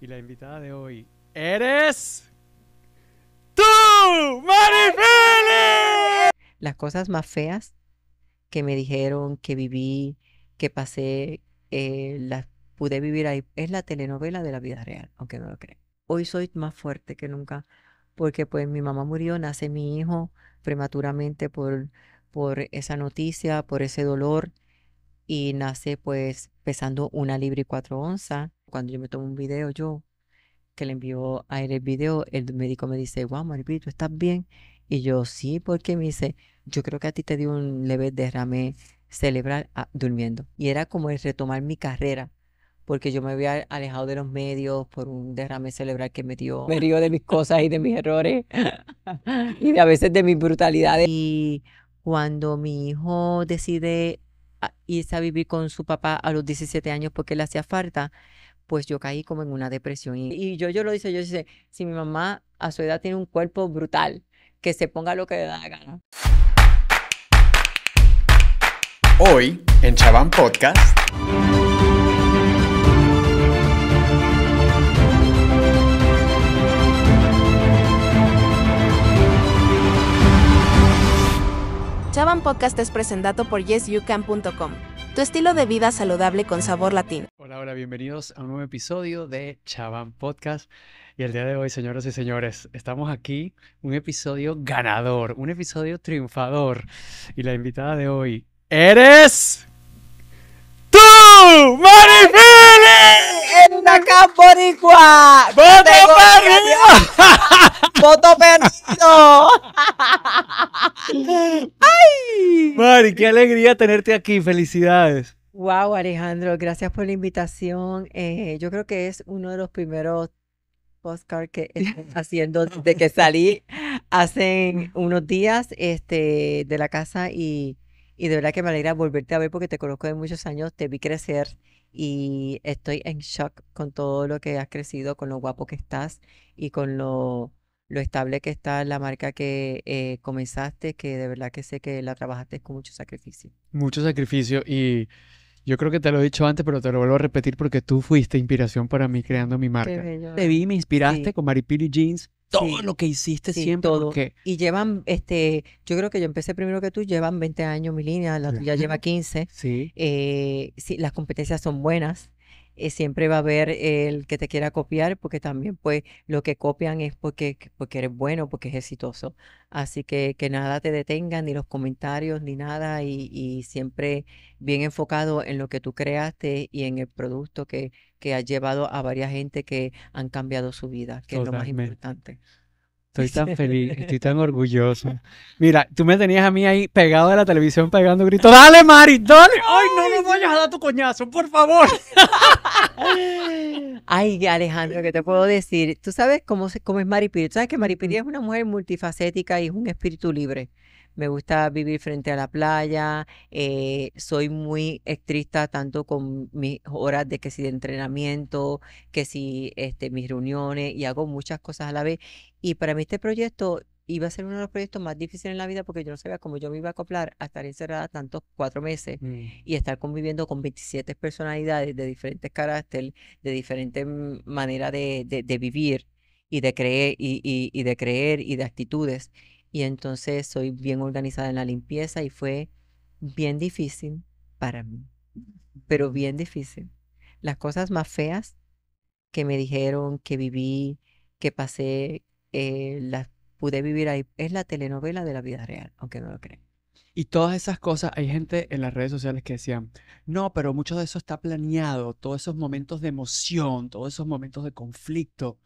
Y la invitada de hoy eres tú, Marifeli. Las cosas más feas que me dijeron, que viví, que pasé, eh, las pude vivir ahí, es la telenovela de la vida real, aunque no lo crean. Hoy soy más fuerte que nunca, porque pues mi mamá murió, nace mi hijo prematuramente por, por esa noticia, por ese dolor, y nace pues pesando una libra y cuatro onzas cuando yo me tomo un video, yo que le envió a él el video, el médico me dice, wow, maripito, ¿tú estás bien? Y yo, sí, porque me dice, yo creo que a ti te dio un leve derrame cerebral ah, durmiendo. Y era como el retomar mi carrera, porque yo me había alejado de los medios por un derrame cerebral que me dio. Me río de mis cosas y de mis errores y de, a veces de mis brutalidades. Y cuando mi hijo decide ah, irse a vivir con su papá a los 17 años porque le hacía falta, pues yo caí como en una depresión. Y, yo, yo lo hice, yo dice, si mi mamá a su edad tiene un cuerpo brutal, que se ponga lo que le da la gana. Hoy, en Chaván Podcast. Chaban Podcast es presentado por yesyoucan.com tu estilo de vida saludable con sabor latino. Hola, hola, bienvenidos a un nuevo episodio de Chaván Podcast. Y el día de hoy, señoras y señores, estamos aquí, un episodio ganador, un episodio triunfador. Y la invitada de hoy eres tú, Marifili. En la Boricua. alegría tenerte aquí, felicidades. Wow, Alejandro, gracias por la invitación. Eh, yo creo que es uno de los primeros postcards que estoy haciendo desde que salí hace unos días este, de la casa y, y de verdad que me alegra volverte a ver porque te conozco de muchos años, te vi crecer y estoy en shock con todo lo que has crecido, con lo guapo que estás y con lo lo estable que está la marca que eh, comenzaste, que de verdad que sé que la trabajaste con mucho sacrificio. Mucho sacrificio y yo creo que te lo he dicho antes, pero te lo vuelvo a repetir porque tú fuiste inspiración para mí creando mi marca. Te vi, me inspiraste con Maripili Jeans. Todo lo que hiciste siempre. Todo. Y llevan, este, yo creo que yo empecé primero que tú, llevan 20 años mi línea, la tuya lleva 15. Sí. Eh, sí, las competencias son buenas. Eh, siempre va a haber el que te quiera copiar, porque también pues lo que copian es porque, porque eres bueno, porque es exitoso. Así que que nada te detenga, ni los comentarios, ni nada, y, siempre bien enfocado en lo que tú creaste y en el producto que, que has llevado a varias gente que han cambiado su vida, que es lo más importante. Estoy tan feliz, estoy tan orgulloso. Mira, tú me tenías a mí ahí pegado de la televisión pegando gritos. ¡Dale, Mari! ¡Dale! ¡Ay, no me vayas a dar tu coñazo, por favor! Ay, Alejandro, ¿qué te puedo decir? Tú sabes cómo, cómo es Mari Tú sabes que Piri? es una mujer multifacética y es un espíritu libre me gusta vivir frente a la playa, eh, soy muy estricta tanto con mis horas de que si de entrenamiento, que si este, mis reuniones y hago muchas cosas a la vez. Y para mí este proyecto iba a ser uno de los proyectos más difíciles en la vida porque yo no sabía cómo yo me iba a acoplar a estar encerrada tantos cuatro meses mm. y estar conviviendo con 27 personalidades de diferentes caracteres, de diferentes maneras de, vivir y de creer y de creer y de actitudes y entonces soy bien organizada en la limpieza y fue bien difícil para mí, pero bien difícil. Las cosas más feas que me dijeron, que viví, que pasé, eh, las pude vivir ahí, es la telenovela de la vida real, aunque no lo crean. Y todas esas cosas, hay gente en las redes sociales que decían, no, pero mucho de eso está planeado, todos esos momentos de emoción, todos esos momentos de conflicto,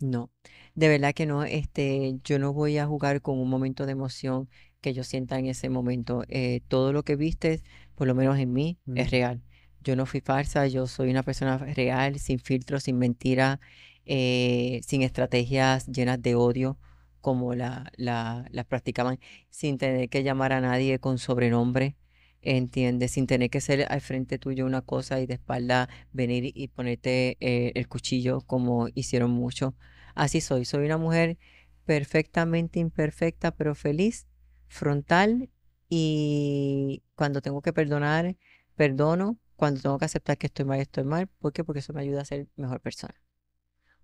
no, de verdad que no, este, yo no voy a jugar con un momento de emoción que yo sienta en ese momento. Eh, todo lo que viste, por lo menos en mí, es real. Yo no fui falsa, yo soy una persona real, sin filtros, sin mentiras, eh, sin estrategias llenas de odio como las la, practicaban, sin tener que llamar a nadie con sobrenombre. ¿entiendes? Sin tener que ser al frente tuyo una cosa y de espalda venir y ponerte eh, el cuchillo como hicieron mucho. Así soy, soy una mujer perfectamente imperfecta, pero feliz, frontal y cuando tengo que perdonar, perdono, cuando tengo que aceptar que estoy mal, estoy mal. ¿Por qué? Porque eso me ayuda a ser mejor persona.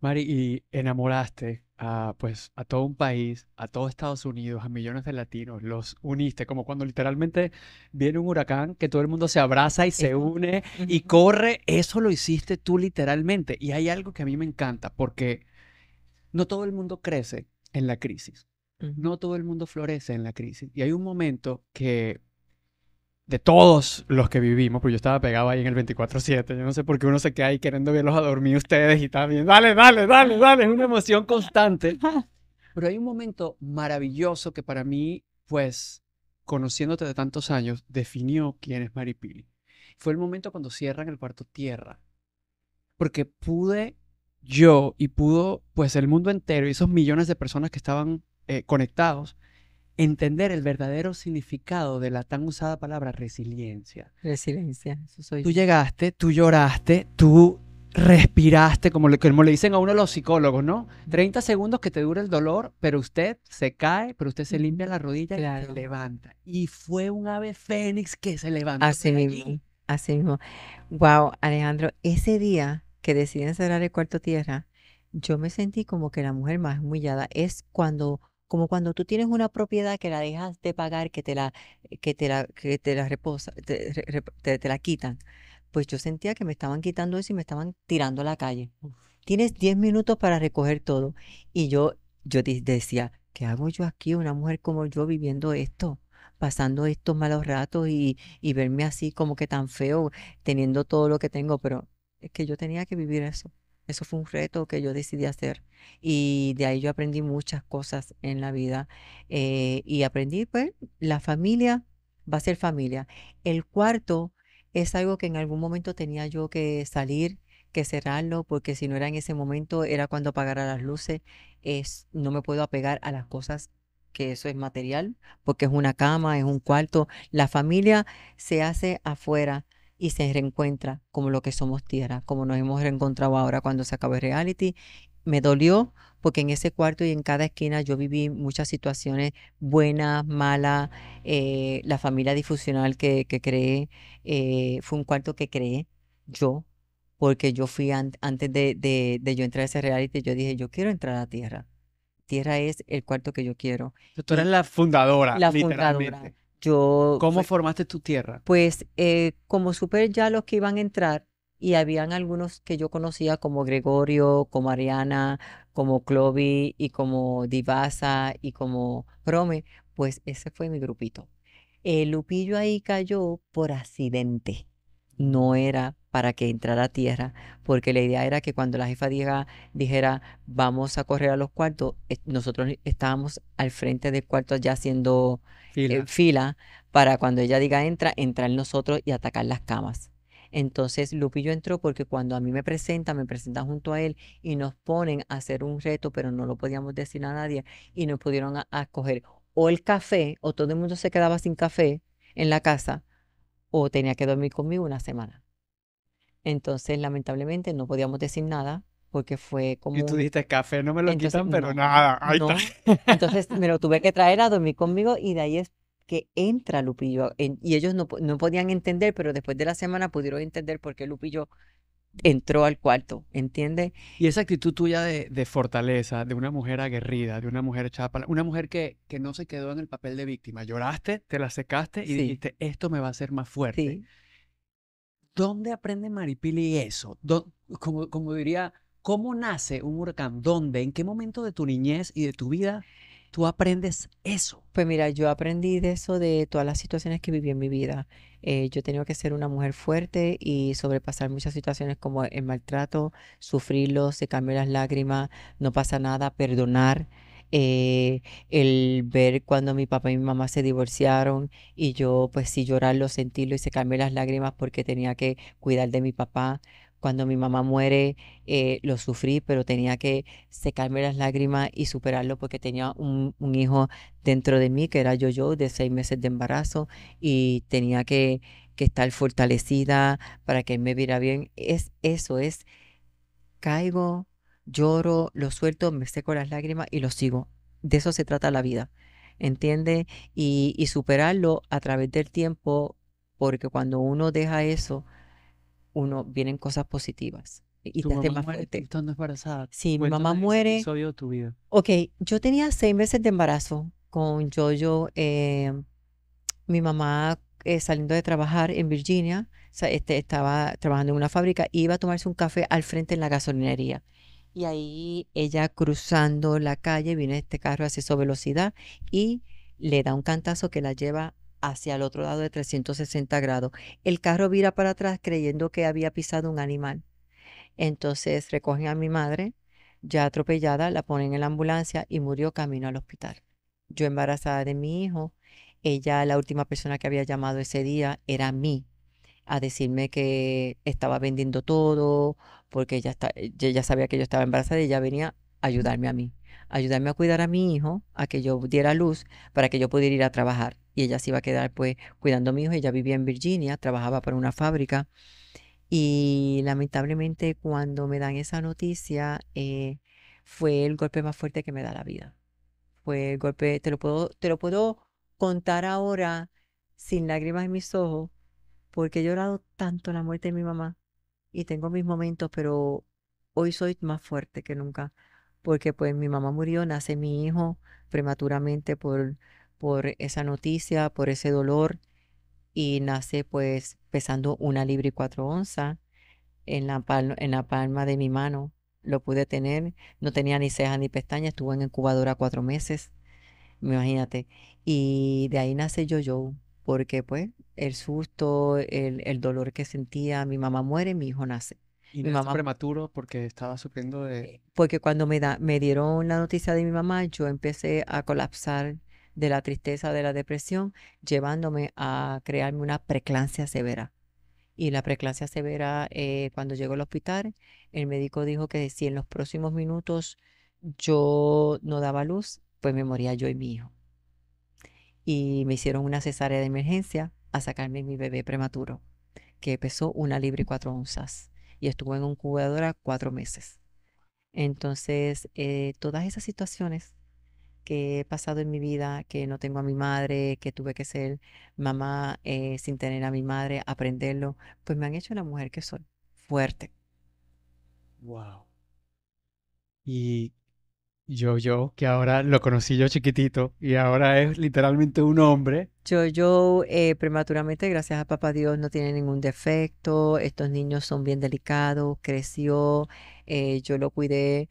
Mari, ¿y enamoraste a, pues, a todo un país, a todos Estados Unidos, a millones de latinos, los uniste, como cuando literalmente viene un huracán que todo el mundo se abraza y se une y corre, eso lo hiciste tú literalmente. Y hay algo que a mí me encanta, porque no todo el mundo crece en la crisis, no todo el mundo florece en la crisis. Y hay un momento que de todos los que vivimos, porque yo estaba pegado ahí en el 24-7, yo no sé por qué uno se queda ahí queriendo verlos a dormir ustedes y también, dale, dale, dale, dale, es una emoción constante. Pero hay un momento maravilloso que para mí, pues, conociéndote de tantos años, definió quién es Maripili. Fue el momento cuando cierran el cuarto tierra, porque pude yo y pudo, pues, el mundo entero y esos millones de personas que estaban eh, conectados, entender el verdadero significado de la tan usada palabra resiliencia. Resiliencia, eso soy. Tú llegaste, tú lloraste, tú respiraste, como le, le dicen a uno los psicólogos, ¿no? 30 segundos que te dura el dolor, pero usted se cae, pero usted se limpia la rodilla y se levanta. Y fue un ave fénix que se levantó. Así mismo, así mismo. Wow, Alejandro, ese día que deciden cerrar el cuarto tierra, yo me sentí como que la mujer más humillada es cuando como cuando tú tienes una propiedad que la dejas de pagar, que te la, eh, que te la, que te la reposa, quitan. Pues yo sentía que me estaban quitando eso y me estaban tirando a la calle. Tienes 10 minutos para recoger todo. Y yo, yo decía, ¿qué hago yo aquí, una mujer como yo, viviendo esto? pasando estos malos ratos y, y verme así como que tan feo, teniendo todo lo que tengo, pero es que yo tenía que vivir eso. Eso fue un reto que yo decidí hacer y de ahí yo aprendí muchas cosas en la vida eh, y aprendí, pues, la familia va a ser familia. El cuarto es algo que en algún momento tenía yo que salir, que cerrarlo, porque si no era en ese momento, era cuando apagara las luces. Es, no me puedo apegar a las cosas que eso es material, porque es una cama, es un cuarto. La familia se hace afuera y se reencuentra como lo que somos tierra, como nos hemos reencontrado ahora cuando se acabó el reality. Me dolió porque en ese cuarto y en cada esquina yo viví muchas situaciones buenas, malas, eh, la familia difusional que, que creé, eh, fue un cuarto que creé yo, porque yo fui antes de, de, yo entrar a ese reality, yo dije, yo quiero entrar a tierra. Tierra es el cuarto que yo quiero. Tú eres la fundadora. La fundadora. ¿Cómo formaste tu tierra? Pues eh, como supe ya los que iban a entrar y habían algunos que yo conocía como Gregorio, como Ariana, como Clovi y como Divasa y como Rome, pues ese fue mi grupito. El Lupillo ahí cayó por accidente, no era para que entrara a tierra, porque la idea era que cuando la jefa Diega dijera, vamos a correr a los cuartos, eh, nosotros estábamos al frente del cuarto ya haciendo fila. Eh, fila. para cuando ella diga entra, entrar nosotros y atacar las camas. Entonces Lupillo entró porque cuando a mí me presenta, me presenta junto a él y nos ponen a hacer un reto, pero no lo podíamos decir a nadie y nos pudieron escoger o el café, o todo el mundo se quedaba sin café en la casa, o tenía que dormir conmigo una semana. Entonces, lamentablemente, no podíamos decir nada, porque fue como... Y tú dijiste, café no me lo quitan, pero nada, ahí está. Entonces me lo tuve que traer a dormir conmigo y de ahí es que entra Lupillo. y ellos no, no, podían entender, pero después de la semana pudieron entender por qué Lupillo entró al cuarto, ¿entiendes? Y esa actitud tuya de, de, fortaleza, de una mujer aguerrida, de una mujer chapa, una mujer que, que no se quedó en el papel de víctima. Lloraste, te la secaste y dijiste, esto me va a hacer más fuerte. ¿Dónde aprende Maripili eso? Como, como diría ¿Cómo nace un huracán? ¿Dónde? ¿En qué momento de tu niñez y de tu vida tú aprendes eso? Pues mira, yo aprendí de eso, de todas las situaciones que viví en mi vida. Eh, yo tenía que ser una mujer fuerte y sobrepasar muchas situaciones como el maltrato, sufrirlo, se secarme las lágrimas, no pasa nada, perdonar. Eh, el ver cuando mi papá y mi mamá se divorciaron y yo pues sí llorarlo, sentirlo y se secarme las lágrimas porque tenía que cuidar de mi papá, cuando mi mamá muere, eh, lo sufrí, pero tenía que secarme las lágrimas y superarlo porque tenía un, hijo dentro de mí, que era yo, yo, de seis meses de embarazo, y tenía que, estar fortalecida para que él me viera bien. Es eso, es caigo, lloro, lo suelto, me seco las lágrimas y lo sigo. De eso se trata la vida, entiende y superarlo a través del tiempo, porque cuando uno deja eso, uno vienen cosas positivas y tu te hace más muere, Estando embarazada. Sí, mi mamá muere. episodio de tu vida. Ok, yo tenía seis meses de embarazo con Jojo, eh, mi mamá eh, saliendo de trabajar en Virginia, este, estaba trabajando en una fábrica, iba a tomarse un café al frente en la gasolinería. Y ahí ella cruzando la calle, viene este carro hace su velocidad y le da un cantazo que la lleva hacia el otro lado de 360 grados. El carro vira para atrás creyendo que había pisado un animal. Entonces recogen a mi madre, ya atropellada, la ponen en la ambulancia y murió camino al hospital. Yo embarazada de mi hijo, ella, la última persona que había llamado ese día, era a mí, a decirme que estaba vendiendo todo, porque ella, está, ella sabía que yo estaba embarazada y ella venía a ayudarme a mí, ayudarme a cuidar a mi hijo, a que yo diera luz para que yo pudiera ir a trabajar y ella se iba a quedar pues cuidando a mi hijo. Ella vivía en Virginia, trabajaba para una fábrica y lamentablemente cuando me dan esa noticia eh, fue el golpe más fuerte que me da la vida. Fue el golpe, te lo puedo, te lo puedo contar ahora sin lágrimas en mis ojos porque he llorado tanto la muerte de mi mamá y tengo mis momentos, pero hoy soy más fuerte que nunca porque pues mi mamá murió, nace mi hijo prematuramente por por esa noticia, por ese dolor y nace pues pesando una libra y cuatro onzas en la, palma, de mi mano. Lo pude tener, no tenía ni cejas ni pestaña estuvo en incubadora cuatro meses, imagínate. Y de ahí nace Yo-Yo, porque pues el susto, el, dolor que sentía, mi mamá muere, mi hijo nace. Y mi mamá prematuro porque estaba sufriendo de... Eh, porque cuando me, me dieron la noticia de mi mamá, yo empecé a colapsar de la tristeza, de la depresión, llevándome a crearme una preclancia severa. Y la preclancia severa, eh, cuando llegó al hospital, el médico dijo que si en los próximos minutos yo no daba luz, pues me moría yo y mi hijo. Y me hicieron una cesárea de emergencia a sacarme mi bebé prematuro, que pesó una libra y cuatro onzas. Y estuvo en un incubadora cuatro meses. Entonces, eh, todas esas situaciones que he pasado en mi vida, que no tengo a mi madre, que tuve que ser mamá eh, sin tener a mi madre, aprenderlo, pues me han hecho la mujer que soy, fuerte. Wow. Y yo, yo, que ahora lo conocí yo chiquitito y ahora es literalmente un hombre. Yo, yo, eh, prematuramente, gracias a papá Dios, no tiene ningún defecto, estos niños son bien delicados, creció, eh, yo lo cuidé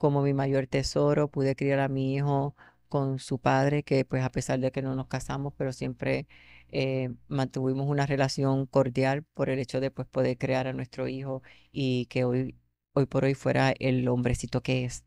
como mi mayor tesoro, pude criar a mi hijo con su padre, que pues a pesar de que no nos casamos, pero siempre eh, mantuvimos una relación cordial por el hecho de pues, poder crear a nuestro hijo y que hoy, hoy por hoy fuera el hombrecito que es,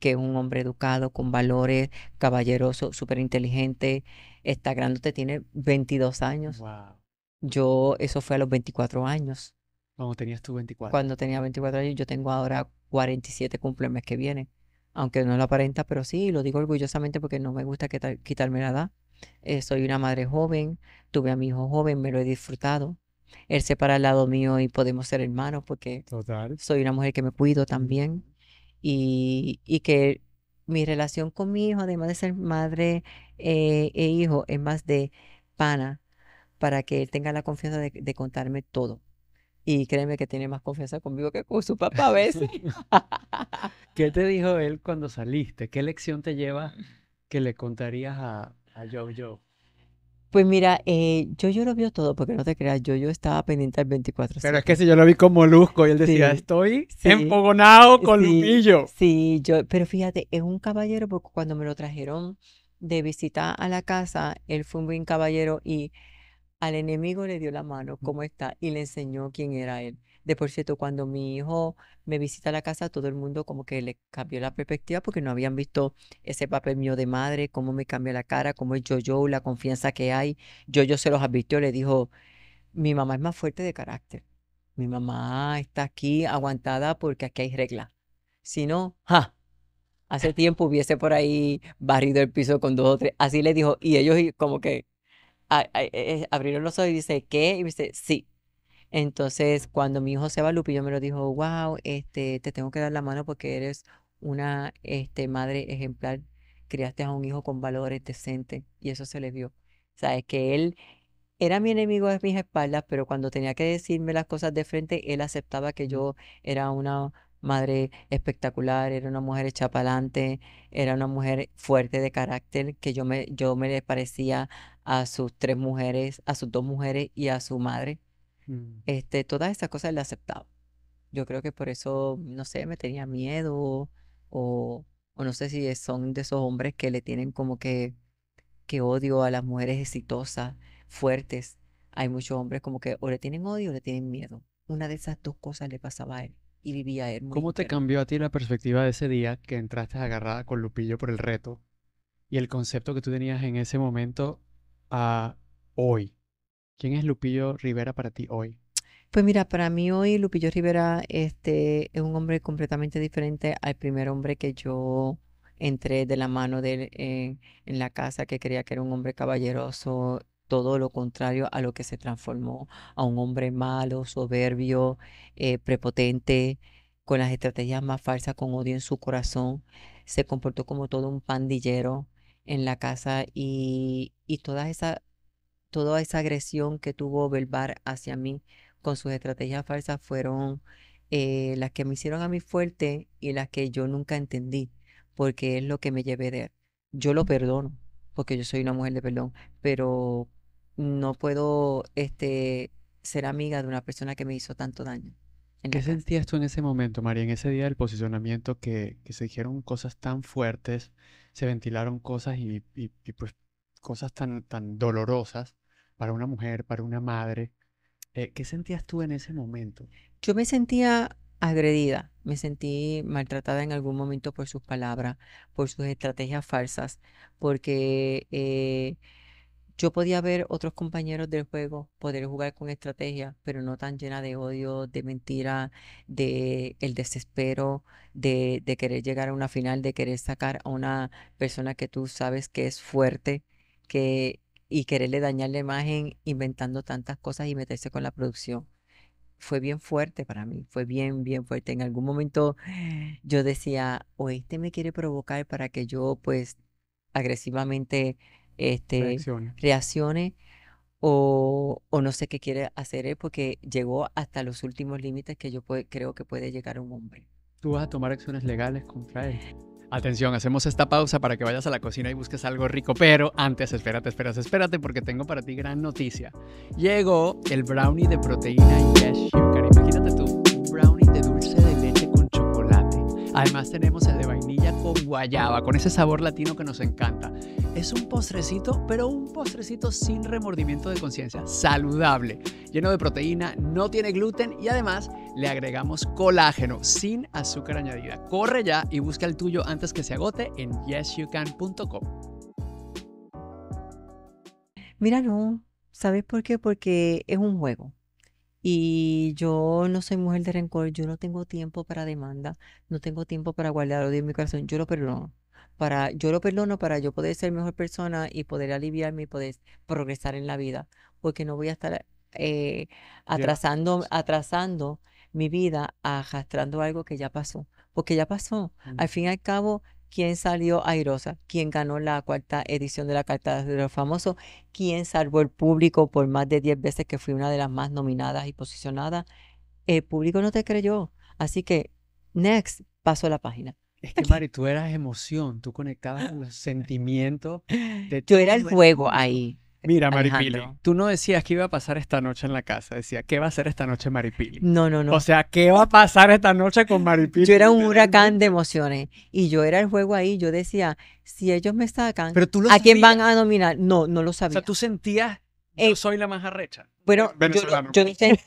que es un hombre educado, con valores, caballeroso, súper inteligente. Está grandote, tiene 22 años. Wow. Yo, eso fue a los 24 años. Cuando tenías tú 24. Cuando tenía 24 años, yo tengo ahora 47 cumple el mes que viene, aunque no lo aparenta, pero sí, lo digo orgullosamente porque no me gusta quitarme la edad. Eh, soy una madre joven, tuve a mi hijo joven, me lo he disfrutado. Él se para al lado mío y podemos ser hermanos porque soy una mujer que me cuido también. Y, que mi relación con mi hijo, además de ser madre eh, e hijo, es más de pana, para que él tenga la confianza de contarme todo. Y créeme que tiene más confianza conmigo que con su papá a veces. ¿Qué te dijo él cuando saliste? ¿Qué lección te lleva que le contarías a, Jojo? Pues mira, eh, yo, lo vio todo, porque no te creas, yo, estaba pendiente al 24 Pero es que si yo lo vi como Molusco y él decía, estoy empogonado con sí, Sí, yo, pero fíjate, es un caballero, porque cuando me lo trajeron de visita a la casa, él fue un buen caballero y al enemigo le dio la mano, cómo está, y le enseñó quién era él. De por cierto, cuando mi hijo me visita la casa, todo el mundo como que le cambió la perspectiva porque no habían visto ese papel mío de madre, cómo me cambió la cara, cómo es yo-yo, la confianza que hay. Yo-yo se los advirtió, le dijo, mi mamá es más fuerte de carácter. Mi mamá está aquí aguantada porque aquí hay reglas. Si no, Hace tiempo hubiese por ahí barrido el piso con dos o tres. Así le dijo, y ellos como que eh, abrieron los ojos y dice, ¿qué? Y dice, sí. Entonces, cuando mi hijo se va, yo me lo dijo, wow, este, te tengo que dar la mano porque eres una este, madre ejemplar, criaste a un hijo con valores decentes y eso se le vio. O Sabes que él era mi enemigo de mis espaldas, pero cuando tenía que decirme las cosas de frente, él aceptaba que yo era una madre espectacular, era una mujer hecha era una mujer fuerte de carácter, que yo me, yo me le parecía a sus tres mujeres, a sus dos mujeres y a su madre. Mm. Este, todas esas cosas le aceptaba. Yo creo que por eso, no sé, me tenía miedo o, o no sé si son de esos hombres que le tienen como que, que odio a las mujeres exitosas, fuertes. Hay muchos hombres como que o le tienen odio o le tienen miedo. Una de esas dos cosas le pasaba a él vivía él. ¿Cómo te cambió a ti la perspectiva de ese día que entraste agarrada con Lupillo por el reto y el concepto que tú tenías en ese momento a hoy? ¿Quién es Lupillo Rivera para ti hoy? Pues mira, para mí hoy Lupillo Rivera este, es un hombre completamente diferente al primer hombre que yo entré de la mano de en, en, la casa, que creía que era un hombre caballeroso todo lo contrario a lo que se transformó a un hombre malo, soberbio, eh, prepotente, con las estrategias más falsas, con odio en su corazón. Se comportó como todo un pandillero en la casa y, toda, esa, toda esa agresión que tuvo Belbar hacia mí con sus estrategias falsas fueron eh, las que me hicieron a mí fuerte y las que yo nunca entendí, porque es lo que me llevé de él. Yo lo perdono, porque yo soy una mujer de perdón, pero no puedo este, ser amiga de una persona que me hizo tanto daño. ¿Qué sentías tú en ese momento, María? En ese día del posicionamiento que, se dijeron cosas tan fuertes, se ventilaron cosas y, y, pues cosas tan, tan dolorosas para una mujer, para una madre. Eh, ¿Qué sentías tú en ese momento? Yo me sentía agredida, me sentí maltratada en algún momento por sus palabras, por sus estrategias falsas, porque... Eh, yo podía ver otros compañeros del juego poder jugar con estrategia, pero no tan llena de odio, de mentira, de el desespero, de, querer llegar a una final, de querer sacar a una persona que tú sabes que es fuerte, que y quererle dañar la imagen inventando tantas cosas y meterse con la producción. Fue bien fuerte para mí, fue bien, bien fuerte. En algún momento yo decía, o este me quiere provocar para que yo pues agresivamente este, reacciones, o, no sé qué quiere hacer él porque llegó hasta los últimos límites que yo creo que puede llegar un hombre. Tú vas a tomar acciones legales contra él. Atención, hacemos esta pausa para que vayas a la cocina y busques algo rico, pero antes espérate, espérate, espérate porque tengo para ti gran noticia. Llegó el brownie de proteína y azúcar. Imagínate tú Además tenemos el de vainilla con guayaba, con ese sabor latino que nos encanta. Es un postrecito, pero un postrecito sin remordimiento de conciencia, saludable, lleno de proteína, no tiene gluten y además le agregamos colágeno sin azúcar añadida. Corre ya y busca el tuyo antes que se agote en yesyoucan.com. Mira, no, ¿sabes por qué? Porque es un juego. Y yo no soy mujer de rencor, yo no tengo tiempo para demanda, no tengo tiempo para guardar odio en mi corazón, yo lo perdono. Para, yo lo perdono para yo poder ser mejor persona y poder aliviarme y poder progresar en la vida, porque no voy a estar eh, atrasando, atrasando mi vida, arrastrando algo que ya pasó, porque ya pasó. Mm. Al fin y al cabo, quién salió airosa, quién ganó la cuarta edición de la Carta de los Famosos, quién salvó el público por más de 10 veces que fui una de las más nominadas y posicionadas. El público no te creyó. Así que, next, paso a la página. Es que, Mari, tú eras emoción, tú conectabas con los sentimientos. De Yo era el juego ahí. Mira, Maripili, tú no decías que iba a pasar esta noche en la casa, decía, ¿qué va a hacer esta noche Maripili? No, no, no. O sea, ¿qué va a pasar esta noche con Maripili? Yo era un huracán de emociones y yo era el juego ahí, yo decía, si ellos me sacan, ¿a quién van a nominar? No, no lo sabía. O sea, tú sentías, yo eh, soy la más arrecha. Bueno, yo,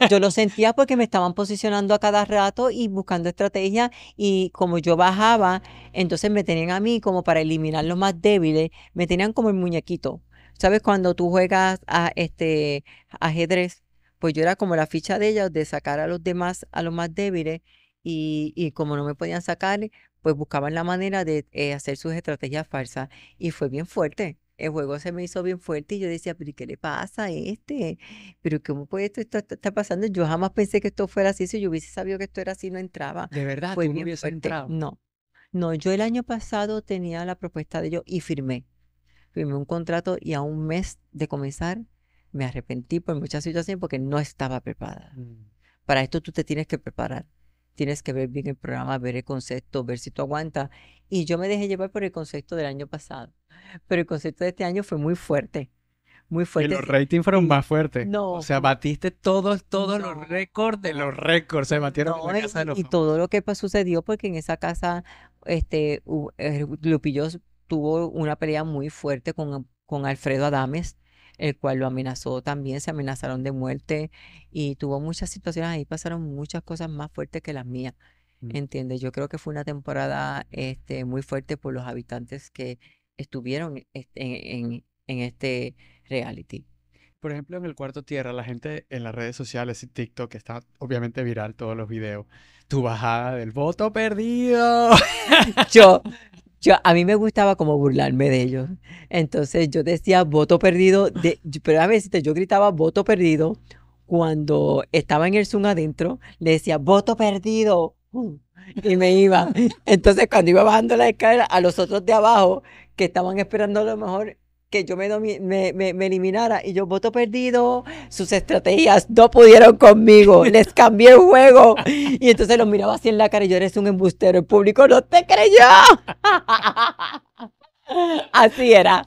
yo, lo sentía porque me estaban posicionando a cada rato y buscando estrategia y como yo bajaba, entonces me tenían a mí como para eliminar los más débiles, me tenían como el muñequito. ¿Sabes? Cuando tú juegas a este ajedrez, pues yo era como la ficha de ella de sacar a los demás, a los más débiles, y, como no me podían sacar, pues buscaban la manera de eh, hacer sus estrategias falsas. Y fue bien fuerte. El juego se me hizo bien fuerte y yo decía, pero ¿qué le pasa a este? ¿Pero cómo puede esto estar pasando? Yo jamás pensé que esto fuera así. Si yo hubiese sabido que esto era así, no entraba. ¿De verdad? Fue no hubiese entrado? No. No, yo el año pasado tenía la propuesta de ellos y firmé firmé un contrato y a un mes de comenzar me arrepentí por muchas situaciones porque no estaba preparada. Mm. Para esto tú te tienes que preparar. Tienes que ver bien el programa, ver el concepto, ver si tú aguantas. Y yo me dejé llevar por el concepto del año pasado. Pero el concepto de este año fue muy fuerte. Muy fuerte. Y los ratings fueron más fuertes. No. O sea, batiste todos, todos los récords de los récords. Se batieron en casa los Y, todo lo que sucedió, porque en esa casa, este, Lupillos eh, tuvo una pelea muy fuerte con, con Alfredo Adames, el cual lo amenazó también, se amenazaron de muerte y tuvo muchas situaciones, ahí pasaron muchas cosas más fuertes que las mías. Mm. ¿Entiendes? Yo creo que fue una temporada este, muy fuerte por los habitantes que estuvieron este, en, este reality. Por ejemplo, en el cuarto tierra, la gente en las redes sociales y TikTok está obviamente viral todos los videos. Tu bajada del voto perdido. yo, a mí me gustaba como burlarme de ellos. Entonces yo decía voto perdido, de, pero a veces yo gritaba voto perdido cuando estaba en el Zoom adentro, le decía voto perdido y me iba. Entonces cuando iba bajando la escalera, a los otros de abajo que estaban esperando lo mejor que yo me, eliminara y yo voto perdido, sus estrategias no pudieron conmigo, les cambié el juego. Y entonces los miraba así en la cara y yo eres un embustero, el público no te creyó. Así era,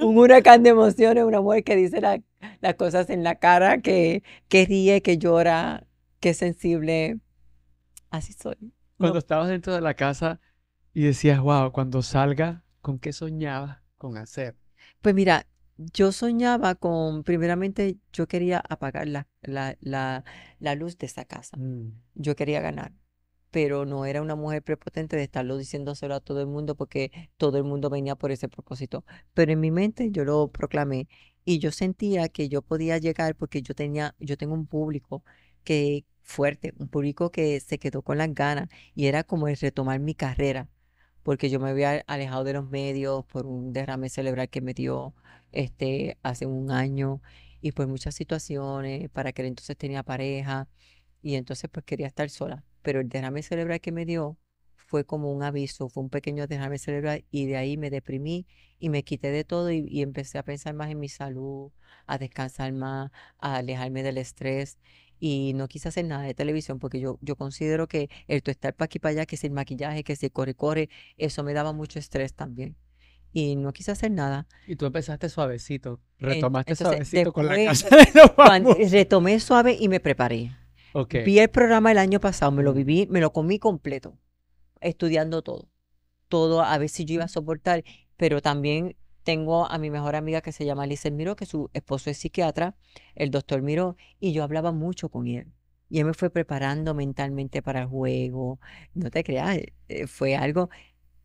un huracán de emociones, una mujer que dice las cosas en la cara, que, que ríe, que llora, que es sensible. Así soy. Cuando estabas dentro de la casa y decías, wow, cuando salga, ¿con qué soñaba con hacer? Pues mira, yo soñaba con, primeramente, yo quería apagar la, la, la, luz de esa casa. Mm. Yo quería ganar, pero no era una mujer prepotente de estarlo diciéndoselo a todo el mundo porque todo el mundo venía por ese propósito. Pero en mi mente yo lo proclamé y yo sentía que yo podía llegar porque yo tenía, yo tengo un público que fuerte, un público que se quedó con las ganas y era como el retomar mi carrera porque yo me había alejado de los medios por un derrame cerebral que me dio este, hace un año y por muchas situaciones, para que entonces tenía pareja y entonces pues quería estar sola. Pero el derrame cerebral que me dio fue como un aviso, fue un pequeño derrame cerebral y de ahí me deprimí y me quité de todo y, y empecé a pensar más en mi salud, a descansar más, a alejarme del estrés y no quise hacer nada de televisión porque yo, yo considero que el tu estar para aquí para allá, que el maquillaje, que se corre, corre, eso me daba mucho estrés también. Y no quise hacer nada. Y tú empezaste suavecito, retomaste suavecito con la casa de eh, Retomé suave y me preparé. Vi el programa el año pasado, me lo viví, me lo comí completo, estudiando todo. Todo, a ver si yo iba a soportar, pero también tengo a mi mejor amiga que se llama Alice Miro que su esposo es psiquiatra, el doctor Miro y yo hablaba mucho con él. Y él me fue preparando mentalmente para el juego. No te creas, eh, eh, fue algo.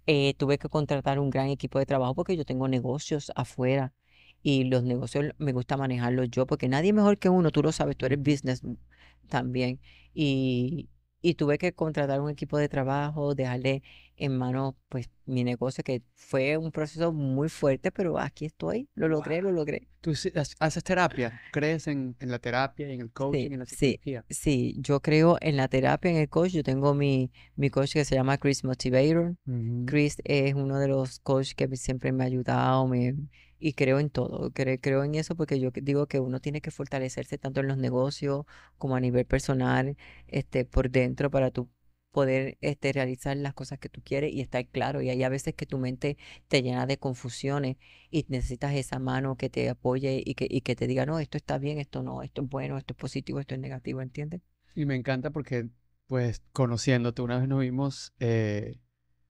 Eh, tuve que contratar un gran equipo de trabajo porque yo tengo negocios afuera y los negocios me gusta manejarlos yo porque nadie mejor que uno, tú lo sabes, tú eres business también. Y, y tuve que contratar un equipo de trabajo, dejarle en mano, pues mi negocio, que fue un proceso muy fuerte, pero aquí estoy, lo logré, lo logré. ¿Tú haces terapia? ¿Crees en, la terapia, en el coaching, en la psicología? Sí, yo creo en la terapia, en el coach. Yo tengo mi, mi coach que se llama Chris Motivator. Chris es uno de los coaches que siempre me ha ayudado, me, y creo en todo, creo, creo en eso porque yo digo que uno tiene que fortalecerse tanto en los negocios como a nivel personal, este, por dentro para tu poder este, realizar las cosas que tú quieres y estar claro. Y hay a veces que tu mente te llena de confusiones y necesitas esa mano que te apoye y que, que te diga, no, esto está bien, esto no, esto es bueno, esto es positivo, esto es negativo, ¿entiendes? Y me encanta porque, pues, conociéndote, una vez nos vimos, eh,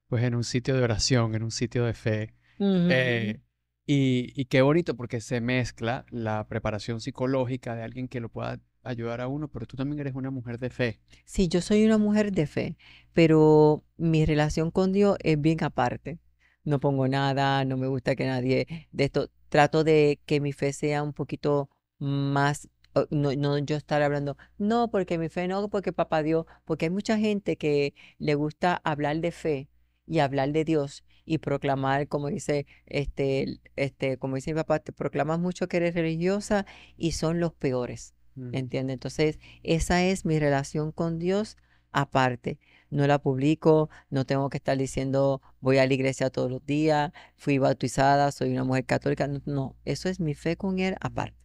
pues, en un sitio de oración, en un sitio de fe. Eh, y, qué bonito porque se mezcla la preparación psicológica de alguien que lo pueda ayudar a uno, pero tú también eres una mujer de fe. Sí, yo soy una mujer de fe, pero mi relación con Dios es bien aparte. No pongo nada, no me gusta que nadie de esto. Trato de que mi fe sea un poquito más, no, no yo estar hablando, no, porque mi fe no, porque papá Dios, porque hay mucha gente que le gusta hablar de fe y hablar de Dios y proclamar, como dice, este, este, como dice mi papá, te proclamas mucho que eres religiosa y son los peores. entiende Entonces, esa es mi relación con Dios aparte. No la publico, no tengo que estar diciendo voy a la iglesia todos los días, fui bautizada, soy una mujer católica. No, no eso es mi fe con Él aparte.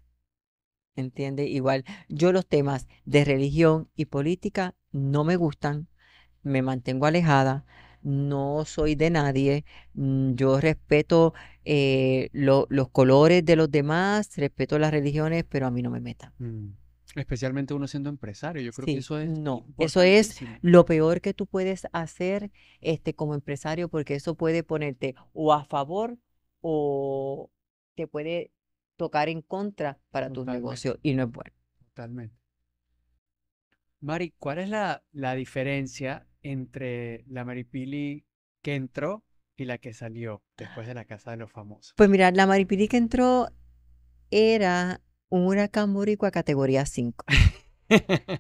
¿Entiende? Igual, yo los temas de religión y política no me gustan, me mantengo alejada, no soy de nadie, mm, yo respeto eh, los colores de los demás, respeto las religiones, pero a mí no me meta mm, Especialmente uno siendo empresario, yo creo que eso es... No, eso es lo peor que tú puedes hacer este, como empresario porque eso puede ponerte o a favor o te puede tocar en contra para tu negocio y no es bueno. Totalmente. Mari, ¿cuál es la, la diferencia entre la Maripili que entró y la que salió después de la Casa de los Famosos? Pues mira, la Maripili que entró era un huracán a categoría 5.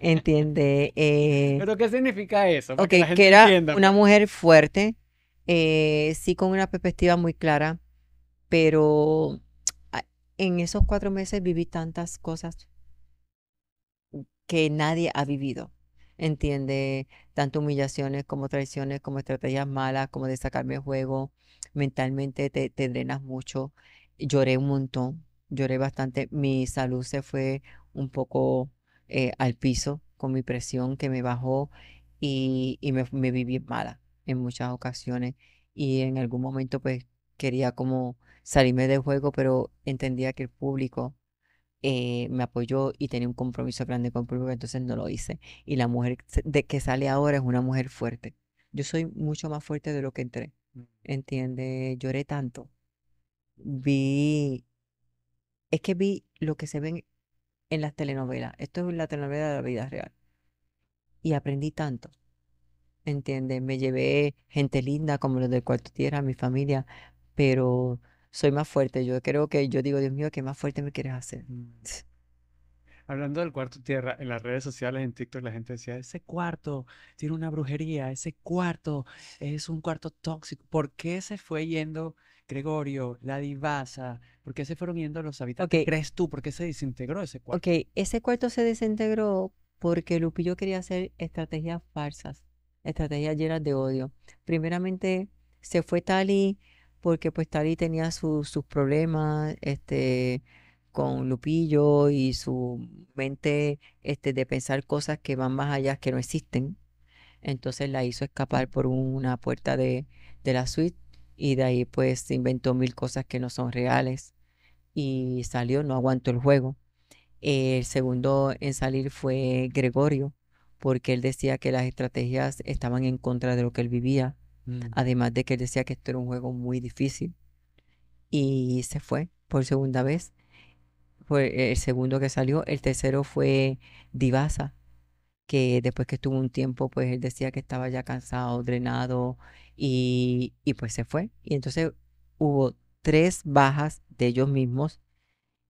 ¿Entiende? Eh, ¿Pero qué significa eso? que, era una pues. mujer fuerte, eh, sí con una perspectiva muy clara, pero en esos cuatro meses viví tantas cosas que nadie ha vivido entiende tanto humillaciones como traiciones, como estrategias malas, como de sacarme el juego. Mentalmente te, drenas mucho. Lloré un montón, lloré bastante. Mi salud se fue un poco eh, al piso con mi presión que me bajó y, me, me viví mala en muchas ocasiones. Y en algún momento pues quería como salirme del juego, pero entendía que el público eh, me apoyó y tenía un compromiso grande con el entonces no lo hice. Y la mujer de que sale ahora es una mujer fuerte. Yo soy mucho más fuerte de lo que entré. Mm. ¿Entiendes? Lloré tanto. Vi. Es que vi lo que se ven en las telenovelas. Esto es la telenovela de la vida real. Y aprendí tanto. ¿Entiendes? Me llevé gente linda como los del Cuarto Tierra, mi familia, pero soy más fuerte. Yo creo que yo digo, Dios mío, ¿qué más fuerte me quieres hacer? Mm. Hablando del cuarto tierra, en las redes sociales, en TikTok, la gente decía, ese cuarto tiene una brujería, ese cuarto es un cuarto tóxico. ¿Por qué se fue yendo Gregorio, la divasa? ¿Por qué se fueron yendo los habitantes? ¿Crees tú? ¿Por qué se desintegró ese cuarto? Ok, ese cuarto se desintegró porque Lupillo quería hacer estrategias falsas, estrategias llenas de odio. Primeramente, se fue Tali porque pues Tali tenía sus problemas este, con Lupillo y su mente este, de pensar cosas que van más allá, que no existen. Entonces la hizo escapar por una puerta de, de la suite y de ahí pues inventó mil cosas que no son reales y salió, no aguantó el juego. El segundo en salir fue Gregorio, porque él decía que las estrategias estaban en contra de lo que él vivía Mm. Además de que él decía que esto era un juego muy difícil. Y se fue por segunda vez. Fue eh, el segundo que salió. El tercero fue Divasa, que después que estuvo un tiempo, pues él decía que estaba ya cansado, drenado, y, pues se fue. Y entonces hubo tres bajas de ellos mismos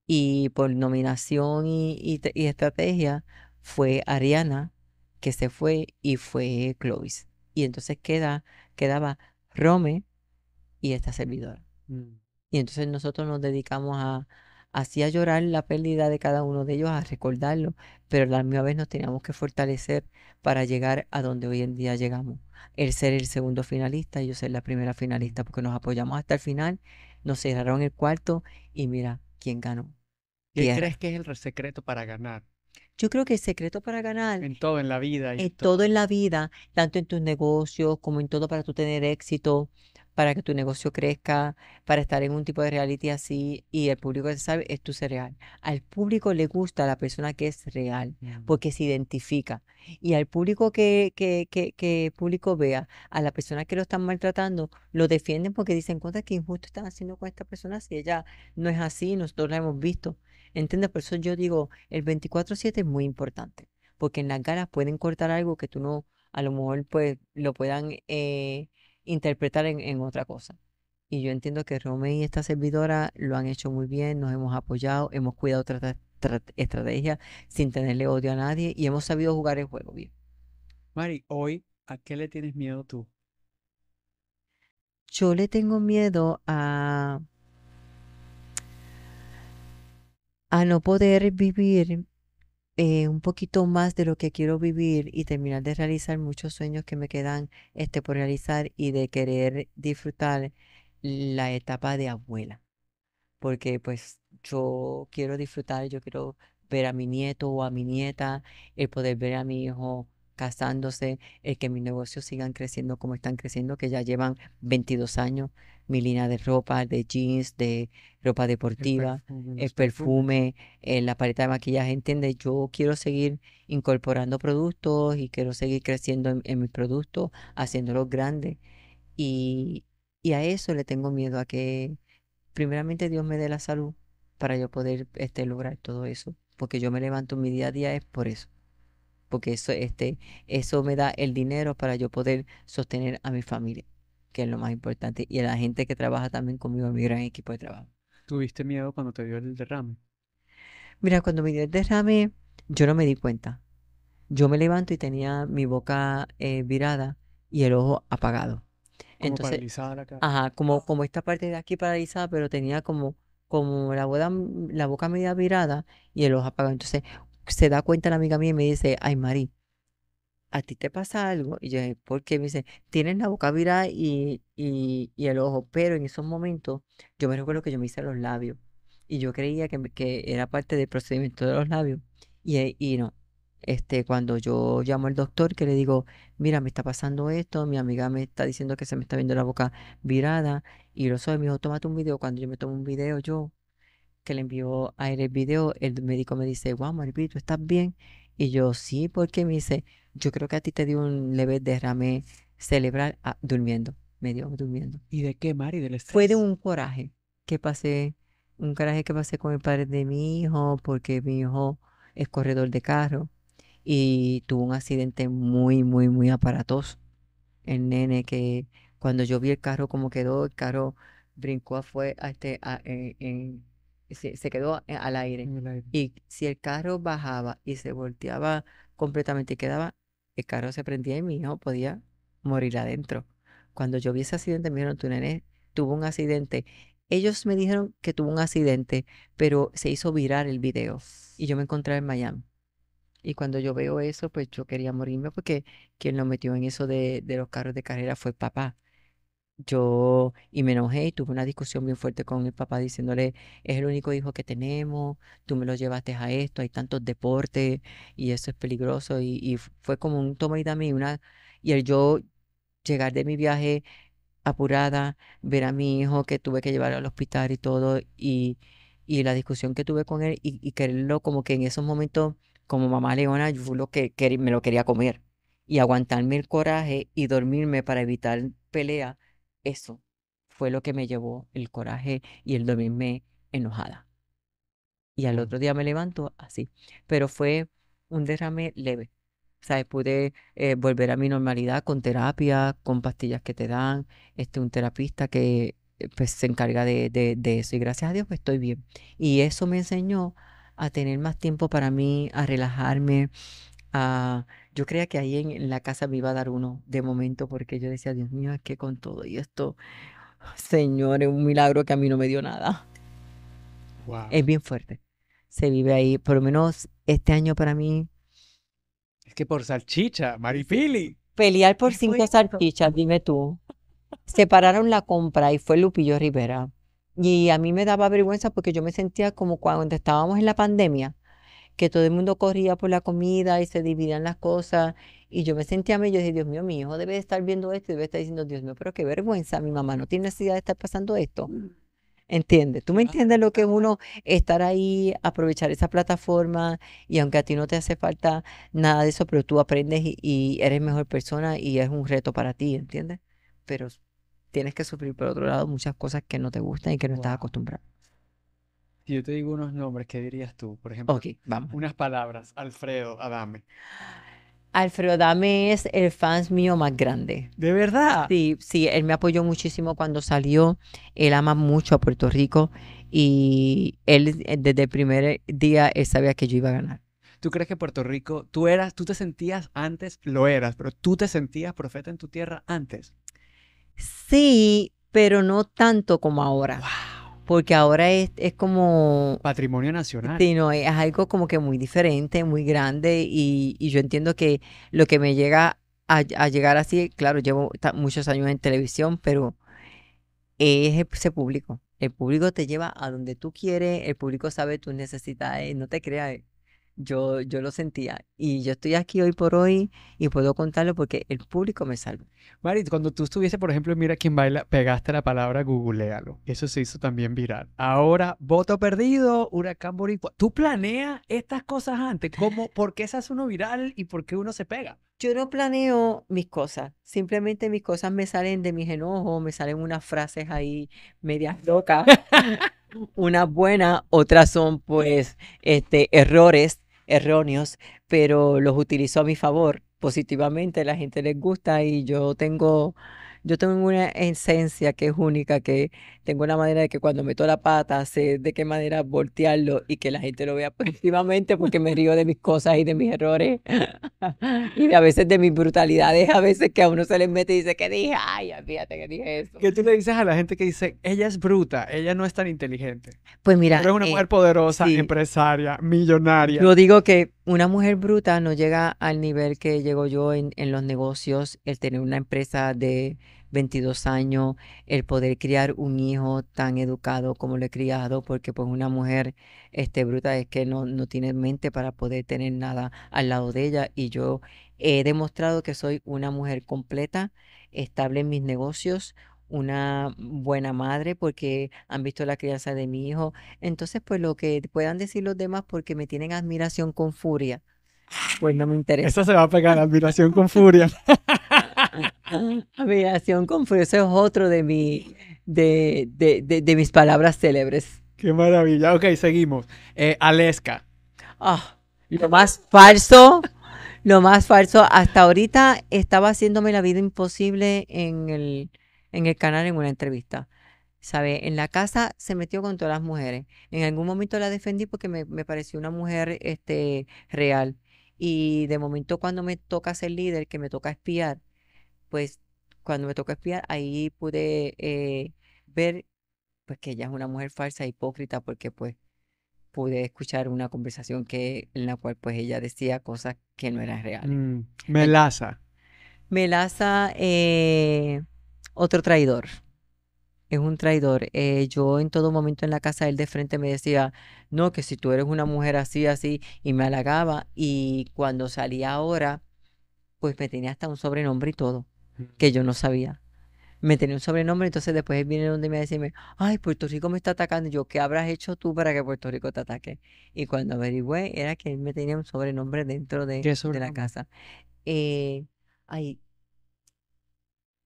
y por nominación y, y, estrategia fue Ariana que se fue y fue Clovis. Y entonces queda quedaba Rome y esta servidora. Mm. Y entonces nosotros nos dedicamos a, así llorar la pérdida de cada uno de ellos, a recordarlo, pero a la misma vez nos teníamos que fortalecer para llegar a donde hoy en día llegamos. El ser el segundo finalista y yo ser la primera finalista, porque nos apoyamos hasta el final, nos cerraron el cuarto y mira quién ganó. ¿Qué crees que es el secreto para ganar? Yo creo que el secreto para ganar... En todo, en la vida. en todo. en la vida, tanto en tus negocios como en todo para tú tener éxito, para que tu negocio crezca, para estar en un tipo de reality así y el público que sabe es tu real. Al público le gusta la persona que es real, mm. porque se identifica. Y al público que, que, que, público vea, a la persona que lo están maltratando, lo defienden porque dicen, cuenta que injusto están haciendo con esta persona si ella no es así, nosotros la hemos visto. ¿Entiendes? Por eso yo digo, el 24-7 es muy importante, porque en las galas pueden cortar algo que tú no, a lo mejor pues lo puedan eh, interpretar en, otra cosa. Y yo entiendo que Romeo y esta servidora lo han hecho muy bien, nos hemos apoyado, hemos cuidado otras estrategia sin tenerle odio a nadie y hemos sabido jugar el juego bien. Mari, hoy, ¿a qué le tienes miedo tú? Yo le tengo miedo a a no poder vivir eh, un poquito más de lo que quiero vivir y terminar de realizar muchos sueños que me quedan este, por realizar y de querer disfrutar la etapa de abuela. Porque pues yo quiero disfrutar, yo quiero ver a mi nieto o a mi nieta, el poder ver a mi hijo casándose, el que mis negocios sigan creciendo como están creciendo, que ya llevan 22 años mi línea de ropa, de jeans, de ropa deportiva, el perfume, eh, la paleta de maquillaje, ¿entiendes? Yo quiero seguir incorporando productos y quiero seguir creciendo en, mis productos, haciéndolos grandes. Y, a eso le tengo miedo, a que primeramente Dios me dé la salud para yo poder este, lograr todo eso. Porque yo me levanto mi día a día es por eso. Porque eso, este, eso me da el dinero para yo poder sostener a mi familia que es lo más importante, y a la gente que trabaja también conmigo, mi gran equipo de trabajo. ¿Tuviste miedo cuando te dio el derrame? Mira, cuando me dio el derrame, yo no me di cuenta. Yo me levanto y tenía mi boca eh, virada y el ojo apagado. Como Entonces, paralizada la cara. Ajá, como, como esta parte de aquí paralizada, pero tenía como, como la, la boca media virada y el ojo apagado. Entonces se da cuenta la amiga mía y me dice, ay Mari, a ti te pasa algo. Y yo dije, ¿por qué? Me dice, tienes la boca virada y, el ojo. Pero en esos momentos, yo me recuerdo que yo me hice los labios. Y yo creía que, que era parte del procedimiento de los labios. Y, eh, y no, este, cuando yo llamo al doctor, que le digo, mira, me está pasando esto, mi amiga me está diciendo que se me está viendo la boca virada, y lo soy, me hijo, tómate un video. Cuando yo me tomo un video, yo, que le envió a él el video, el médico me dice, wow, Maripito, ¿estás bien? Y yo, sí, porque me dice, yo creo que a ti te dio un leve derrame cerebral ah, durmiendo, medio durmiendo. ¿Y de qué, Mari? Del estrés? Fue de un coraje que pasé, un coraje que pasé con el padre de mi hijo, porque mi hijo es corredor de carro y tuvo un accidente muy, muy, muy aparatoso. El nene que cuando yo vi el carro como quedó, el carro brincó fue a este, eh, se, quedó al aire. aire. Y si el carro bajaba y se volteaba completamente y quedaba el carro se prendía y mi hijo podía morir adentro. Cuando yo vi ese accidente, me dijeron, tu nene tuvo un accidente. Ellos me dijeron que tuvo un accidente, pero se hizo virar el video y yo me encontré en Miami. Y cuando yo veo eso, pues yo quería morirme porque quien lo metió en eso de los carros de carrera fue papá yo y me enojé y tuve una discusión bien fuerte con el papá diciéndole, es el único hijo que tenemos, tú me lo llevaste a esto, hay tantos deportes y eso es peligroso y, fue como un toma y dame y una y el yo llegar de mi viaje apurada, ver a mi hijo que tuve que llevar al hospital y todo y, la discusión que tuve con él y, quererlo como que en esos momentos como mamá leona yo lo que, me lo quería comer y aguantarme el coraje y dormirme para evitar pelea eso fue lo que me llevó el coraje y el dormirme enojada. Y al mm. otro día me levanto así, pero fue un derrame leve. O pude eh, volver a mi normalidad con terapia, con pastillas que te dan, este, un terapista que eh, pues, se encarga de, eso. Y gracias a Dios pues, estoy bien. Y eso me enseñó a tener más tiempo para mí, a relajarme, Ah, yo creía que ahí en, la casa me iba a dar uno de momento porque yo decía, Dios mío, es que con todo y esto, Señor, es un milagro que a mí no me dio nada. Es bien fuerte. Se vive ahí, por lo menos este año para mí. Es que por salchicha, Maripili. Pelear por cinco salchichas, dime tú. Separaron la compra y fue Lupillo Rivera. Y a mí me daba vergüenza porque yo me sentía como cuando estábamos en la pandemia, que todo el mundo corría por la comida y se dividían las cosas. Y yo me sentía mí, y dije, Dios mío, mi hijo debe estar viendo esto y debe estar diciendo, Dios mío, pero qué vergüenza, mi mamá no tiene necesidad de estar pasando esto. Mm. ¿Entiendes? ¿Tú me entiendes lo que es uno estar ahí, aprovechar esa plataforma y aunque a ti no te hace falta nada de eso, pero tú aprendes y, eres mejor persona y es un reto para ti, ¿entiendes? Pero tienes que sufrir por otro lado muchas cosas que no te gustan y que no estás acostumbrado. Si yo te digo unos nombres, ¿qué dirías tú? Por ejemplo, vamos. unas palabras. Alfredo, Adame. Alfredo Adame es el fans mío más grande. ¿De verdad? Sí, sí, él me apoyó muchísimo cuando salió. Él ama mucho a Puerto Rico y él eh, desde el primer día él sabía que yo iba a ganar. ¿Tú crees que Puerto Rico, tú eras, tú te sentías antes, lo eras, pero tú te sentías profeta en tu tierra antes? Sí, pero no tanto como ahora porque ahora es, es como... Patrimonio nacional. Sí, no, es algo como que muy diferente, muy grande y, yo entiendo que lo que me llega a, a llegar así, claro, llevo muchos años en televisión, pero es ese público. El público te lleva a donde tú quieres, el público sabe tus necesidades, no te creas, yo, yo lo sentía. Y yo estoy aquí hoy por hoy y puedo contarlo porque el público me salva. Marit, cuando tú estuviese, por ejemplo, Mira quién baila, pegaste la palabra googlealo. Eso se hizo también viral. Ahora, voto perdido, huracán boricua. ¿Tú planeas estas cosas antes? ¿Cómo, ¿Por qué se hace uno viral y por qué uno se pega? Yo no planeo mis cosas, simplemente mis cosas me salen de mis enojos, me salen unas frases ahí medias locas, una buena otras son pues este, errores erróneos, pero los utilizo a mi favor positivamente, la gente les gusta y yo tengo yo tengo una esencia que es única, que tengo una manera de que cuando meto la pata sé de qué manera voltearlo y que la gente lo vea positivamente porque me río de mis cosas y de mis errores y a veces de mis brutalidades, a veces que a uno se les mete y dice, ¿qué dije? Ay, fíjate que dije eso. ¿Qué tú le dices a la gente que dice, ella es bruta, ella no es tan inteligente? Pues mira. Pero es una eh, mujer poderosa, empresaria, millonaria. Yo digo que una mujer bruta no llega al nivel que llego yo en los negocios, el tener una empresa de 22 años, el poder criar un hijo tan educado como lo he criado, porque pues una mujer este, bruta es que no, no tiene mente para poder tener nada al lado de ella y yo he demostrado que soy una mujer completa, estable en mis negocios, una buena madre porque han visto la crianza de mi hijo. Entonces, pues lo que puedan decir los demás porque me tienen admiración con furia, pues no me interesa. eso se va a pegar, admiración con furia. Admiración con frío, es otro de, mi, de, de, mis palabras célebres. Qué maravilla. Ok, seguimos. Eh, Aleska. Ah, lo más falso, lo más falso. Hasta ahorita estaba haciéndome la vida imposible en el, en el canal en una entrevista. ¿Sabe? En la casa se metió con todas las mujeres. En algún momento la defendí porque me, pareció una mujer este, real. Y de momento cuando me toca ser líder, que me toca espiar, pues cuando me tocó espiar, ahí pude eh, ver pues que ella es una mujer falsa, e hipócrita, porque pues pude escuchar una conversación que, en la cual pues ella decía cosas que no eran reales. Mm, melaza. Melaza, eh, otro traidor. Es un traidor. Eh, yo en todo momento en la casa de él de frente me decía, no, que si tú eres una mujer así, así, y me halagaba. Y cuando salía ahora, pues me tenía hasta un sobrenombre y todo que yo no sabía. Me tenía un sobrenombre, entonces después viene donde me decirme, ay, Puerto Rico me está atacando. yo, ¿qué habrás hecho tú para que Puerto Rico te ataque? Y cuando averigüé, era que él me tenía un sobrenombre dentro de, la casa. Eh, ay,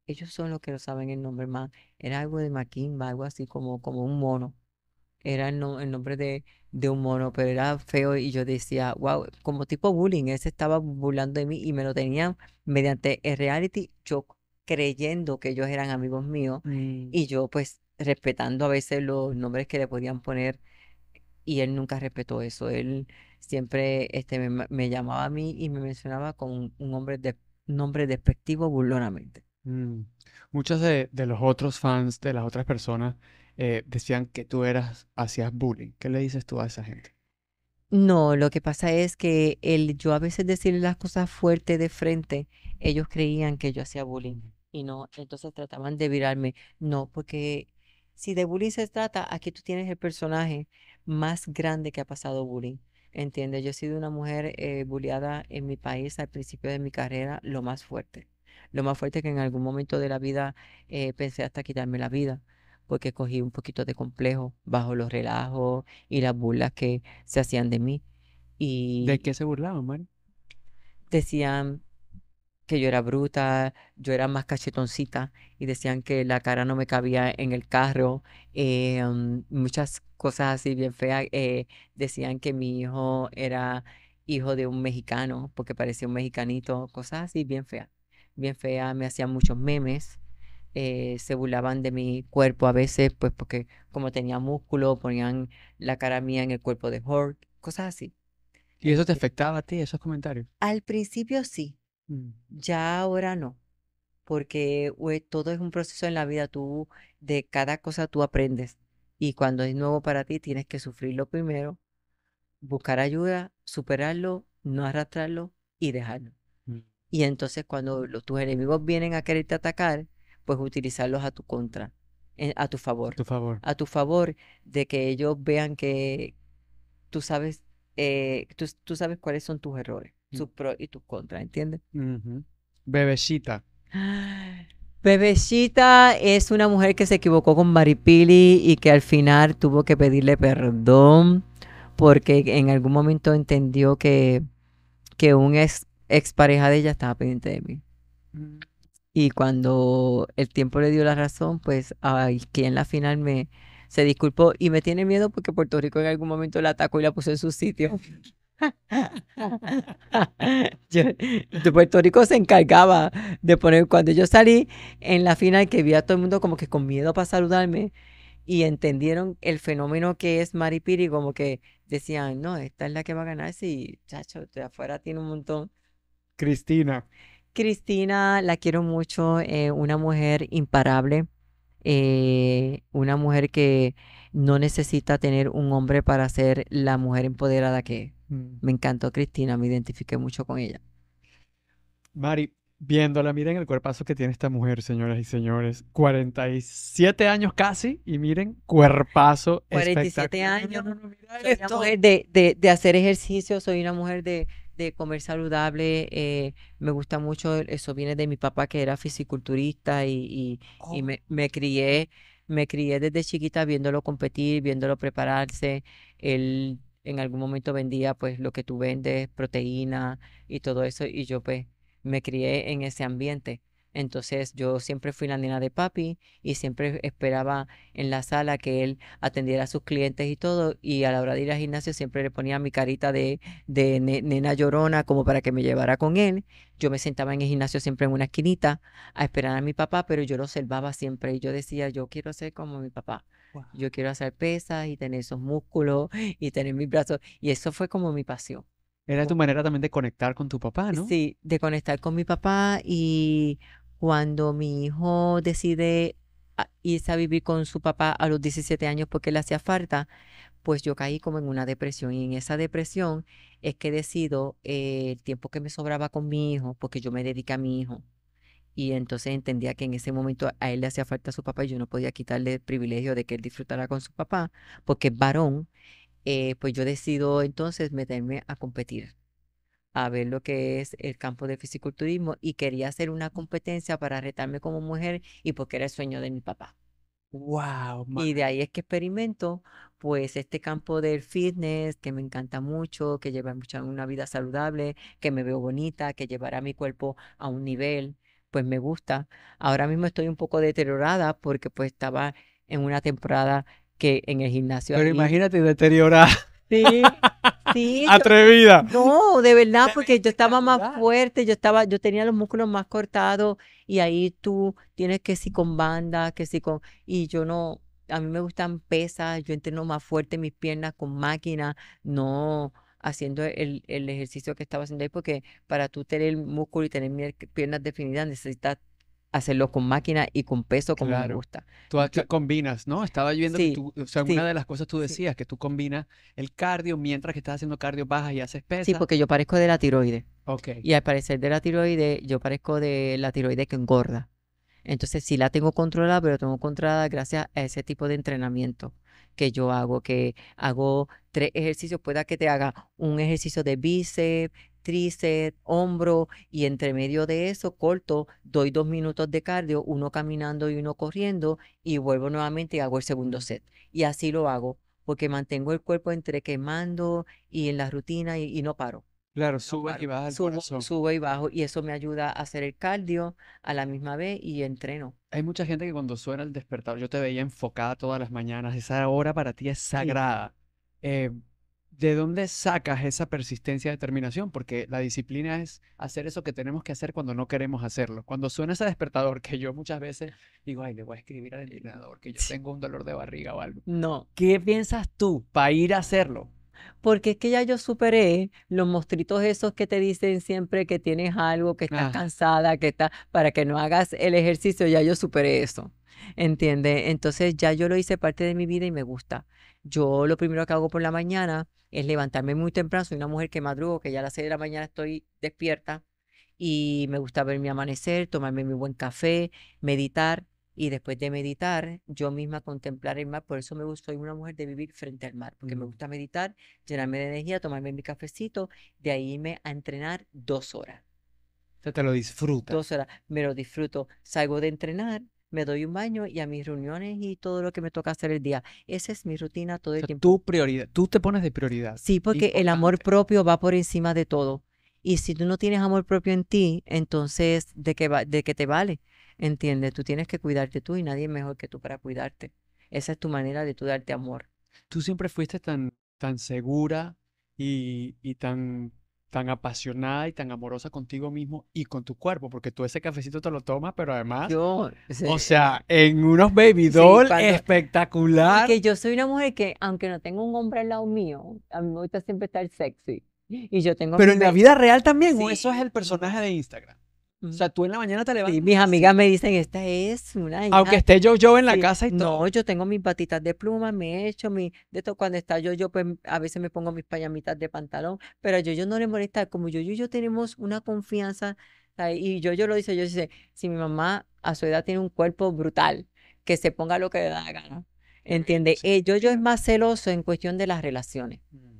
ellos son los que no saben el nombre más. Era algo de Maquimba, algo así como, como un mono era el, el nombre de, un mono, pero era feo y yo decía, wow, como tipo bullying, ese estaba burlando de mí y me lo tenían mediante el reality yo creyendo que ellos eran amigos míos mm. y yo pues respetando a veces los nombres que le podían poner y él nunca respetó eso, él siempre este, me, llamaba a mí y me mencionaba con un, nombre despectivo burlonamente. muchas mm. Muchos de los otros fans, de las otras personas, eh, decían que tú eras, hacías bullying. ¿Qué le dices tú a esa gente? No, lo que pasa es que el yo a veces decirle las cosas fuerte de frente, ellos creían que yo hacía bullying y no, entonces trataban de virarme. No, porque si de bullying se trata, aquí tú tienes el personaje más grande que ha pasado bullying. ¿Entiendes? Yo he sido una mujer eh, bulliada en mi país al principio de mi carrera, lo más fuerte. Lo más fuerte que en algún momento de la vida eh, pensé hasta quitarme la vida porque cogí un poquito de complejo bajo los relajos y las burlas que se hacían de mí. Y ¿De qué se burlaban, Decían que yo era bruta, yo era más cachetoncita y decían que la cara no me cabía en el carro, eh, mm, muchas cosas así bien feas. Eh, decían que mi hijo era hijo de un mexicano porque parecía un mexicanito, cosas así bien feas, bien feas, me hacían muchos memes eh, se burlaban de mi cuerpo a veces, pues porque como tenía músculo, ponían la cara mía en el cuerpo de Hulk, cosas así. ¿Y eso te este afectaba a ti, esos comentarios? Al principio sí, mm. ya ahora no, porque todo es un proceso en la vida, tú de cada cosa tú aprendes y cuando es nuevo para ti tienes que sufrirlo primero, buscar ayuda, superarlo, no arrastrarlo y dejarlo. Mm. Y entonces cuando los, tus enemigos vienen a quererte atacar, pues utilizarlos a tu contra, a tu favor. A tu favor. A tu favor de que ellos vean que tú sabes, eh, tú, sabes cuáles son tus errores, mm. sus pros y tus contras, ¿entiendes? Bebecita. Bebecita es una mujer que se equivocó con Maripili y que al final tuvo que pedirle perdón porque en algún momento entendió que, que un ex, pareja de ella estaba pendiente de mí. Mm. Y cuando el tiempo le dio la razón, pues ahí que en la final me se disculpó y me tiene miedo porque Puerto Rico en algún momento la atacó y la puso en su sitio. Puerto Rico se encargaba de poner, cuando yo salí en la final que vi a todo el mundo como que con miedo para saludarme y entendieron el fenómeno que es Piri, como que decían, no, esta es la que va a ganar, si, chacho, de afuera tiene un montón. Cristina. Cristina, la quiero mucho, eh, una mujer imparable, eh, una mujer que no necesita tener un hombre para ser la mujer empoderada que mm. me encantó Cristina, me identifiqué mucho con ella. Mari, viéndola, miren el cuerpazo que tiene esta mujer, señoras y señores. 47 años casi y miren, cuerpazo 47 años. esto. una de, de, de, hacer ejercicio, soy una mujer de, de comer saludable. Eh, me gusta mucho, eso viene de mi papá que era fisiculturista y, oh. me, crié, me crié desde chiquita viéndolo competir, viéndolo prepararse. Él en algún momento vendía pues lo que tú vendes, proteína y todo eso y yo pues me crié en ese ambiente. Entonces yo siempre fui la nena de papi y siempre esperaba en la sala que él atendiera a sus clientes y todo. Y a la hora de ir al gimnasio siempre le ponía mi carita de, nena llorona como para que me llevara con él. Yo me sentaba en el gimnasio siempre en una esquinita a esperar a mi papá, pero yo lo observaba siempre y yo decía, yo quiero ser como mi papá. Yo quiero hacer pesas y tener esos músculos y tener mis brazos. Y eso fue como mi pasión. Era tu manera también de conectar con tu papá, ¿no? Sí, de conectar con mi papá y cuando mi hijo decide irse a vivir con su papá a los 17 años porque le hacía falta, pues yo caí como en una depresión. Y en esa depresión es que decido eh, el tiempo que me sobraba con mi hijo, porque yo me dediqué a mi hijo. Y entonces entendía que en ese momento a él le hacía falta su papá y yo no podía quitarle el privilegio de que él disfrutara con su papá, porque es varón. Eh, pues yo decido entonces meterme a competir a ver lo que es el campo de fisiculturismo y quería hacer una competencia para retarme como mujer y porque era el sueño de mi papá. Wow. Y de ahí es que experimento, pues, este campo del fitness que me encanta mucho, que lleva mucho una vida saludable, que me veo bonita, que llevará mi cuerpo a un nivel, pues me gusta. Ahora mismo estoy un poco deteriorada porque pues estaba en una temporada que en el gimnasio. Pero imagínate deteriorada. Sí, sí. Atrevida. no, de verdad, porque yo estaba más fuerte, yo estaba, yo tenía los músculos más cortados y ahí tú tienes que si con banda, que si con y yo no, a mí me gustan pesas, yo entreno más fuerte mis piernas con máquina, no haciendo el, el ejercicio que estaba haciendo ahí, porque para tú tener el músculo y tener piernas definidas necesitas hacerlo con máquina y con peso como me gusta. Tú combinas, ¿no? Estaba viendo que tú, o sea, una de las cosas tú decías, que tú combinas el cardio mientras que estás haciendo cardio baja y haces pesas. Sí, porque yo parezco de la tiroide. Ok. Y al parecer de la tiroide, yo parezco de la tiroide que engorda. Entonces sí la tengo controlada, pero tengo controlada gracias a ese tipo de entrenamiento que yo hago, que hago tres ejercicios, pueda que te haga un ejercicio de bíceps, tríceps, hombro y entre medio de eso corto, doy dos minutos de cardio, uno caminando y uno corriendo y vuelvo nuevamente y hago el segundo set. Y así lo hago porque mantengo el cuerpo entre quemando y en la rutina y, no paro. Claro, sube y baja el y bajo y eso me ayuda a hacer el cardio a la misma vez y entreno. Hay mucha gente que cuando suena el despertador, yo te veía enfocada todas las mañanas, esa hora para ti es sagrada. Eh, ¿de dónde sacas esa persistencia y determinación? Porque la disciplina es hacer eso que tenemos que hacer cuando no queremos hacerlo. Cuando suena ese despertador, que yo muchas veces digo, ay, le voy a escribir al entrenador que yo tengo un dolor de barriga o algo. No, ¿qué piensas tú para ir a hacerlo? Porque es que ya yo superé los mostritos esos que te dicen siempre que tienes algo, que estás ah. cansada, que está para que no hagas el ejercicio, ya yo superé eso. ¿Entiendes? Entonces ya yo lo hice parte de mi vida y me gusta. Yo lo primero que hago por la mañana es levantarme muy temprano. Soy una mujer que madrugo, que ya a las 6 de la mañana estoy despierta y me gusta ver mi amanecer, tomarme mi buen café, meditar y después de meditar, yo misma contemplar el mar. Por eso me gusta, soy una mujer de vivir frente al mar, porque me mm. gusta meditar, llenarme de energía, tomarme mi cafecito, de ahí irme a entrenar dos horas. Entonces te lo disfruto Dos horas, me lo disfruto. Salgo de entrenar, me doy un baño y a mis reuniones y todo lo que me toca hacer el día. Esa es mi rutina todo el tiempo. prioridad, tú te pones de prioridad. Sí, porque el amor propio va por encima de todo. Y si tú no tienes amor propio en ti, entonces ¿de qué, va, de qué te vale? ¿Entiendes? Tú tienes que cuidarte tú y nadie es mejor que tú para cuidarte. Esa es tu manera de tú darte amor. Tú siempre fuiste tan, tan segura y, y tan tan apasionada y tan amorosa contigo mismo y con tu cuerpo, porque tú ese cafecito te lo tomas, pero además, yo, o sea, en unos baby doll espectacular. Que yo soy una mujer que, aunque no tengo un hombre al lado mío, a mí me gusta siempre estar sexy. Y yo tengo... Pero en la vida real también, eso es el personaje de Instagram. O sea, tú en la mañana te levantas. Y mis amigas me dicen, esta es una. Aunque esté yo yo en la casa y todo. No, yo tengo mis patitas de pluma, me echo mi. De esto, cuando está yo yo, pues a veces me pongo mis payamitas de pantalón. Pero a yo yo no le molesta. Como yo yo yo tenemos una confianza. Y yo yo lo dice, yo dice, si mi mamá a su edad tiene un cuerpo brutal, que se ponga lo que le da la gana. ¿Entiendes? Eh, yo yo es más celoso en cuestión de las relaciones. Mm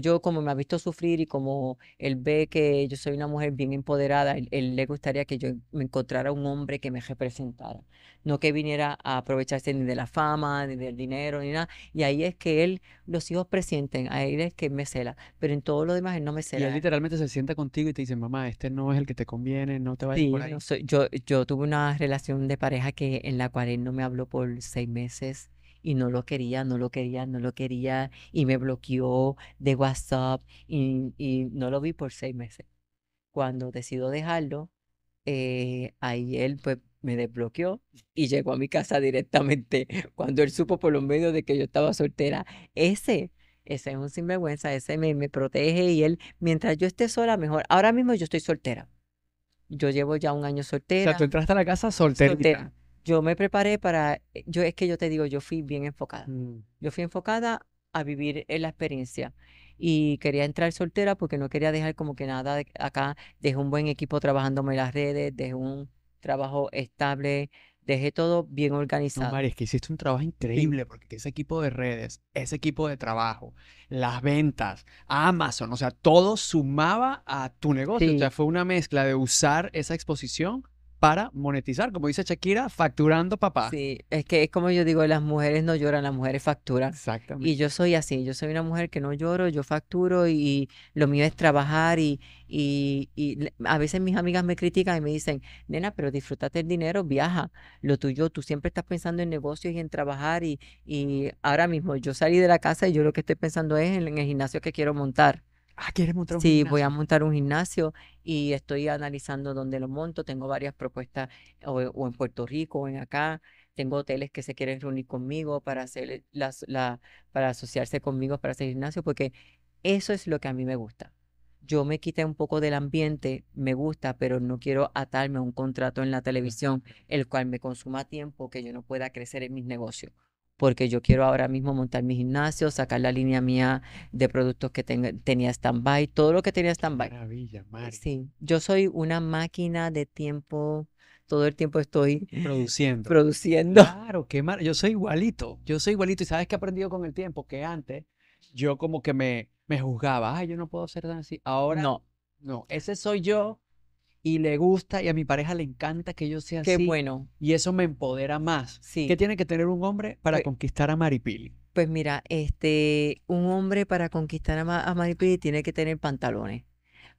yo, como me ha visto sufrir y como él ve que yo soy una mujer bien empoderada, él, le gustaría que yo me encontrara un hombre que me representara, no que viniera a aprovecharse ni de la fama, ni del dinero, ni nada. Y ahí es que él, los hijos presienten, ahí es que me cela, pero en todo lo demás él no me cela. Y él literalmente se sienta contigo y te dice, mamá, este no es el que te conviene, no te va a por yo, yo tuve una relación de pareja que, en la cual él no me habló por seis meses y no lo quería, no lo quería, no lo quería y me bloqueó de WhatsApp y, no lo vi por seis meses. Cuando decido dejarlo, eh, ahí él pues me desbloqueó y llegó a mi casa directamente cuando él supo por los medios de que yo estaba soltera. Ese ese es un sinvergüenza, ese me, me, protege y él, mientras yo esté sola, mejor. Ahora mismo yo estoy soltera. Yo llevo ya un año soltera. O sea, tú entraste a la casa solterita. soltera yo me preparé para, eh, yo es que yo te digo, yo fui bien enfocada. Mm. Yo fui enfocada a vivir en la experiencia y quería entrar soltera porque no quería dejar como que nada acá. Dejé un buen equipo trabajándome en las redes, dejé un trabajo estable, dejé todo bien organizado. No, es que hiciste un trabajo increíble porque ese equipo de redes, ese equipo de trabajo, las ventas, Amazon, o sea, todo sumaba a tu negocio. O sea, fue una mezcla de usar esa exposición para monetizar, como dice Shakira, facturando papá. Sí, es que es como yo digo, las mujeres no lloran, las mujeres facturan. Exactamente. Y yo soy así, yo soy una mujer que no lloro, yo facturo y lo mío es trabajar y, y, y a veces mis amigas me critican y me dicen, nena, pero disfrútate el dinero, viaja, lo tuyo, tú siempre estás pensando en negocios y en trabajar y, ahora mismo yo salí de la casa y yo lo que estoy pensando es en el gimnasio que quiero montar. Ah, ¿quieres montar un sí, voy a montar un gimnasio y estoy analizando dónde lo monto. Tengo varias propuestas eh, o, en Puerto Rico o en acá. Tengo hoteles que se quieren reunir conmigo para, hacer eh, las, la, para asociarse conmigo para hacer gimnasio, porque eso es lo que a mí me gusta. Yo me quité un poco del ambiente, me gusta, pero no quiero atarme a un contrato en la televisión, el cual me consuma tiempo que yo no pueda crecer en mis negocios porque yo quiero ahora mismo montar mi gimnasio, sacar la línea mía de productos que tenía stand-by, todo lo que tenía stand-by. Maravilla, Sí, yo soy una máquina de tiempo, todo el tiempo estoy produciendo. produciendo. Claro, qué mar... yo soy igualito, yo soy igualito y sabes que he aprendido con el tiempo que antes yo como que me, me juzgaba, ay, yo no puedo ser tan así. Ahora no, no, ese soy yo y le gusta y a mi pareja le encanta que yo sea así. Qué bueno. Y eso me empodera más. Sí. ¿Qué tiene que tener un hombre para pues conquistar a Maripili? Pues mira, este, un hombre para conquistar a, Maripili tiene que tener pantalones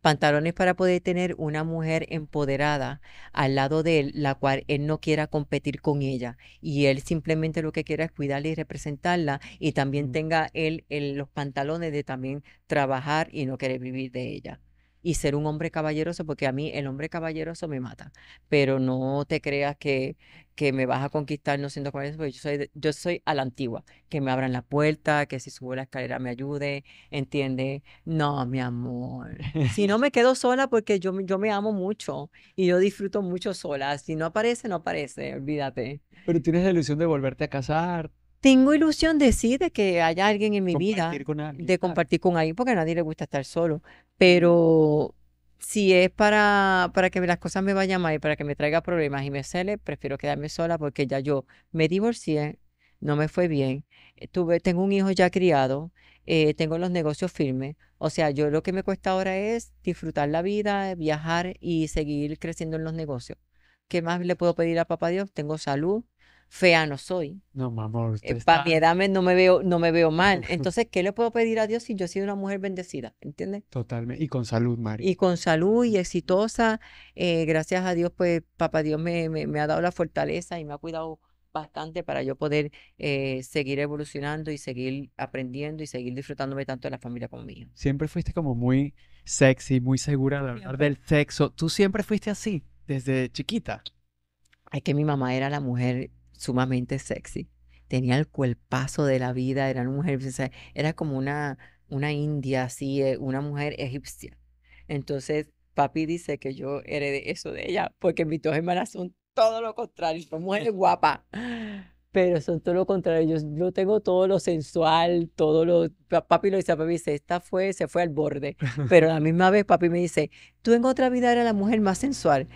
pantalones para poder tener una mujer empoderada al lado de él, la cual él no quiera competir con ella. Y él simplemente lo que quiera es cuidarla y representarla y también mm. tenga él, él, los pantalones de también trabajar y no querer vivir de ella y ser un hombre caballeroso, porque a mí el hombre caballeroso me mata, pero no te creas que, que me vas a conquistar no siendo caballeroso, porque yo soy, yo soy a la antigua, que me abran la puerta, que si subo la escalera me ayude, entiende No, mi amor, si no me quedo sola porque yo, yo me amo mucho y yo disfruto mucho sola, si no aparece, no aparece, olvídate. Pero tienes la ilusión de volverte a casar, tengo ilusión de sí, de que haya alguien en mi vida, de compartir con alguien, porque a nadie le gusta estar solo, pero si es para, para que las cosas me vayan mal y para que me traiga problemas y me cele, prefiero quedarme sola porque ya yo me divorcié, no me fue bien, eh, tengo un hijo ya criado, eh, tengo los negocios firmes, o sea, yo lo que me cuesta ahora es disfrutar la vida, viajar y seguir creciendo en los negocios. ¿Qué más le puedo pedir a papá Dios? Tengo salud, fea no soy. No, mi amor. Eh, no, me veo, no me veo mal. Entonces, ¿qué le puedo pedir a Dios si yo he sido una mujer bendecida? ¿Entiendes? Totalmente. Y con salud, Mari. Y con salud y exitosa. Eh, gracias a Dios, pues, papá Dios me, me, ha dado la fortaleza y me ha cuidado bastante para yo poder eh, seguir evolucionando y seguir aprendiendo y seguir disfrutándome tanto de la familia conmigo. Siempre fuiste como muy sexy, muy segura de hablar del sexo. ¿Tú siempre fuiste así desde chiquita? Es que mi mamá era la mujer sumamente sexy. Tenía el cuerpazo de la vida, era una mujer, era como una, una india, así, eh, una mujer egipcia. Entonces, papi dice que yo heredé eso de ella, porque mis dos hermanas son todo lo contrario, son mujeres guapas, pero son todo lo contrario. Yo, tengo todo lo sensual, todo lo. Papi lo dice, papi dice, esta fue, se fue al borde. Pero la misma vez, papi me dice, tú en otra vida eras la mujer más sensual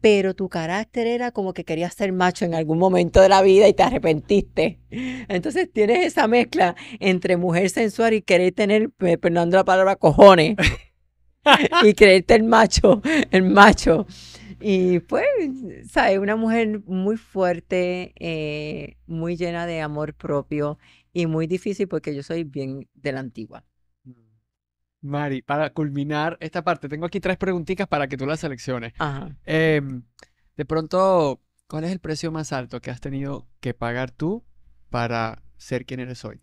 pero tu carácter era como que querías ser macho en algún momento de la vida y te arrepentiste. Entonces tienes esa mezcla entre mujer sensual y querer tener, eh, perdonando la palabra, cojones. y creerte el macho, el macho. Y pues, ¿sabes? Una mujer muy fuerte, eh, muy llena de amor propio y muy difícil porque yo soy bien de la antigua. Mari, para culminar esta parte, tengo aquí tres preguntitas para que tú las selecciones. Em, de pronto, ¿cuál es el precio más alto que has tenido que pagar tú para ser quien eres hoy?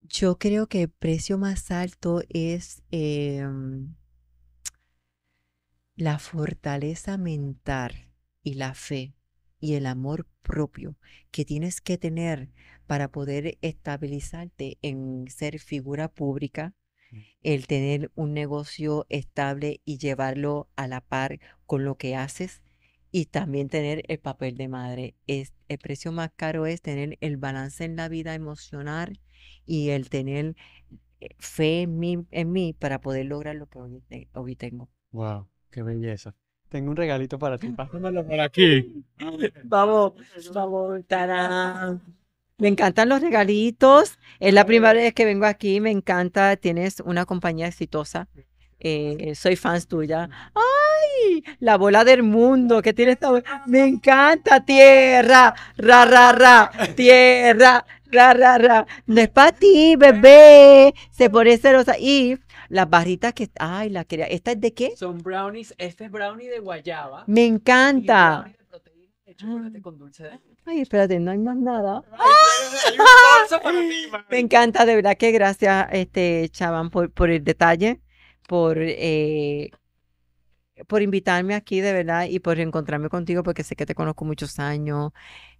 Yo creo que el precio más alto es em, la fortaleza mental y la fe y el amor propio que tienes que tener para poder estabilizarte en ser figura pública, el tener un negocio estable y llevarlo a la par con lo que haces y también tener el papel de madre. Es, el precio más caro es tener el balance en la vida emocional y el tener eh, fe en mí, para poder lograr lo que hoy, tengo. ¡Wow! ¡Qué belleza! Tengo un regalito para ti. Pásamelo por aquí. vamos, vamos, tarán. Me encantan los regalitos. Es la primera vez que vengo aquí. Me encanta. Tienes una compañía exitosa. Eh, soy fans tuya. ¡Ay! La bola del mundo que tienes. Me encanta. Tierra. Ra, ra, ra. Tierra. Ra, ra, ra. No es para ti, bebé. Se pone celosa. Y las barritas que. Ay, la quería. ¿Esta es de qué? Son brownies. Este es brownie de guayaba. Me encanta. de con dulce de Ay, espérate, no hay más nada. Me encanta, de verdad que gracias, este, Chaván, por, por el detalle, por, eh, por invitarme aquí, de verdad, y por encontrarme contigo, porque sé que te conozco muchos años,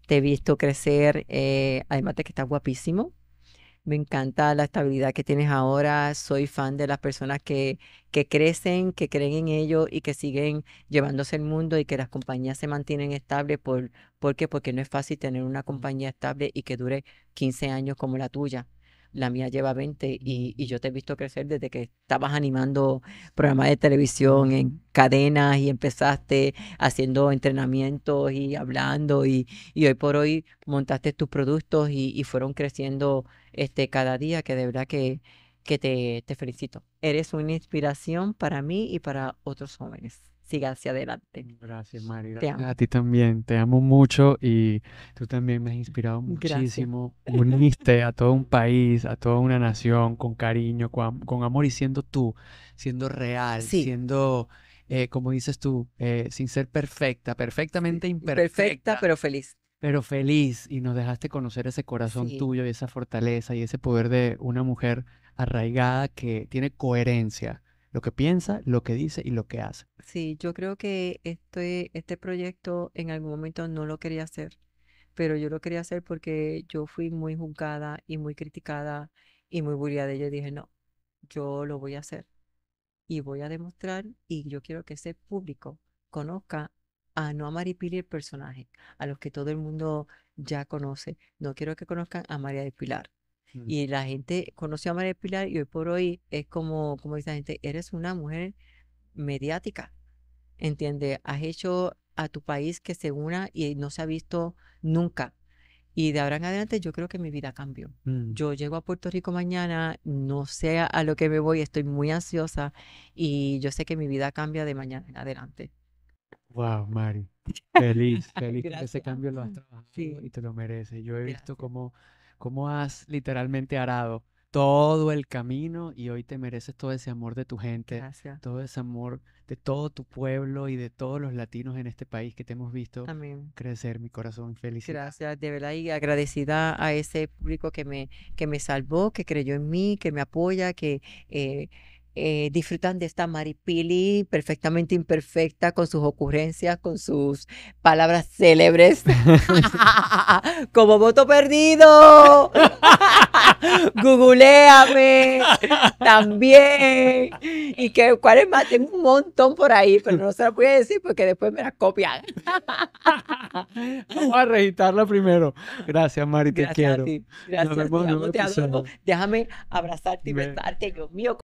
te he visto crecer, eh, además de que estás guapísimo. Me encanta la estabilidad que tienes ahora. Soy fan de las personas que, que crecen, que creen en ello y que siguen llevándose el mundo y que las compañías se mantienen estables. Por, qué? Porque no es fácil tener una compañía estable y que dure 15 años como la tuya la mía lleva 20 y, yo te he visto crecer desde que estabas animando programas de televisión en cadenas y empezaste haciendo entrenamientos y hablando y, y hoy por hoy montaste tus productos y, y fueron creciendo este, cada día, que de verdad que, que te, felicito. Eres una inspiración para mí y para otros jóvenes siga hacia adelante. Gracias, Mari. A ti también. Te amo mucho y tú también me has inspirado muchísimo. Uniste a todo un país, a toda una nación con cariño, con, amor y siendo tú, siendo real, siendo, eh, como dices tú, eh, sin ser perfecta, perfectamente imperfecta. Perfecta, pero feliz pero feliz y nos dejaste conocer ese corazón tuyo y esa fortaleza y ese poder de una mujer arraigada que tiene coherencia, lo que piensa, lo que dice y lo que hace. Sí, yo creo que este, este proyecto en algún momento no lo quería hacer, pero yo lo quería hacer porque yo fui muy juzgada y muy criticada y muy burlada Y yo dije, no, yo lo voy a hacer y voy a demostrar y yo quiero que ese público conozca a no a Mari Pili el personaje, a los que todo el mundo ya conoce. No quiero que conozcan a María de Pilar. Mm. Y la gente conoció a María de Pilar y hoy por hoy es como, como dice la gente, eres una mujer mediática, ¿entiendes? Has hecho a tu país que se una y no se ha visto nunca. Y de ahora en adelante yo creo que mi vida cambió. Mm. Yo llego a Puerto Rico mañana, no sé a lo que me voy, estoy muy ansiosa y yo sé que mi vida cambia de mañana en adelante. Wow, Mari. Feliz, feliz que ese cambio lo has trabajado y te lo mereces. Yo he visto cómo, cómo has literalmente arado todo el camino y hoy te mereces todo ese amor de tu gente, todo ese amor de todo tu pueblo y de todos los latinos en este país que te hemos visto crecer, mi corazón feliz. Gracias, de verdad, y agradecida a ese público que me, que me salvó, que creyó en mí, que me apoya, que eh, eh, disfrutan de esta maripili perfectamente imperfecta, con sus ocurrencias, con sus palabras célebres. Como voto perdido. Googleame también. Y que cuál es más, tengo un montón por ahí, pero no se las voy a decir porque después me las copian. Vamos a registrarla primero. Gracias, Mari, te quiero. Gracias, Déjame abrazarte y besarte, Dios mío.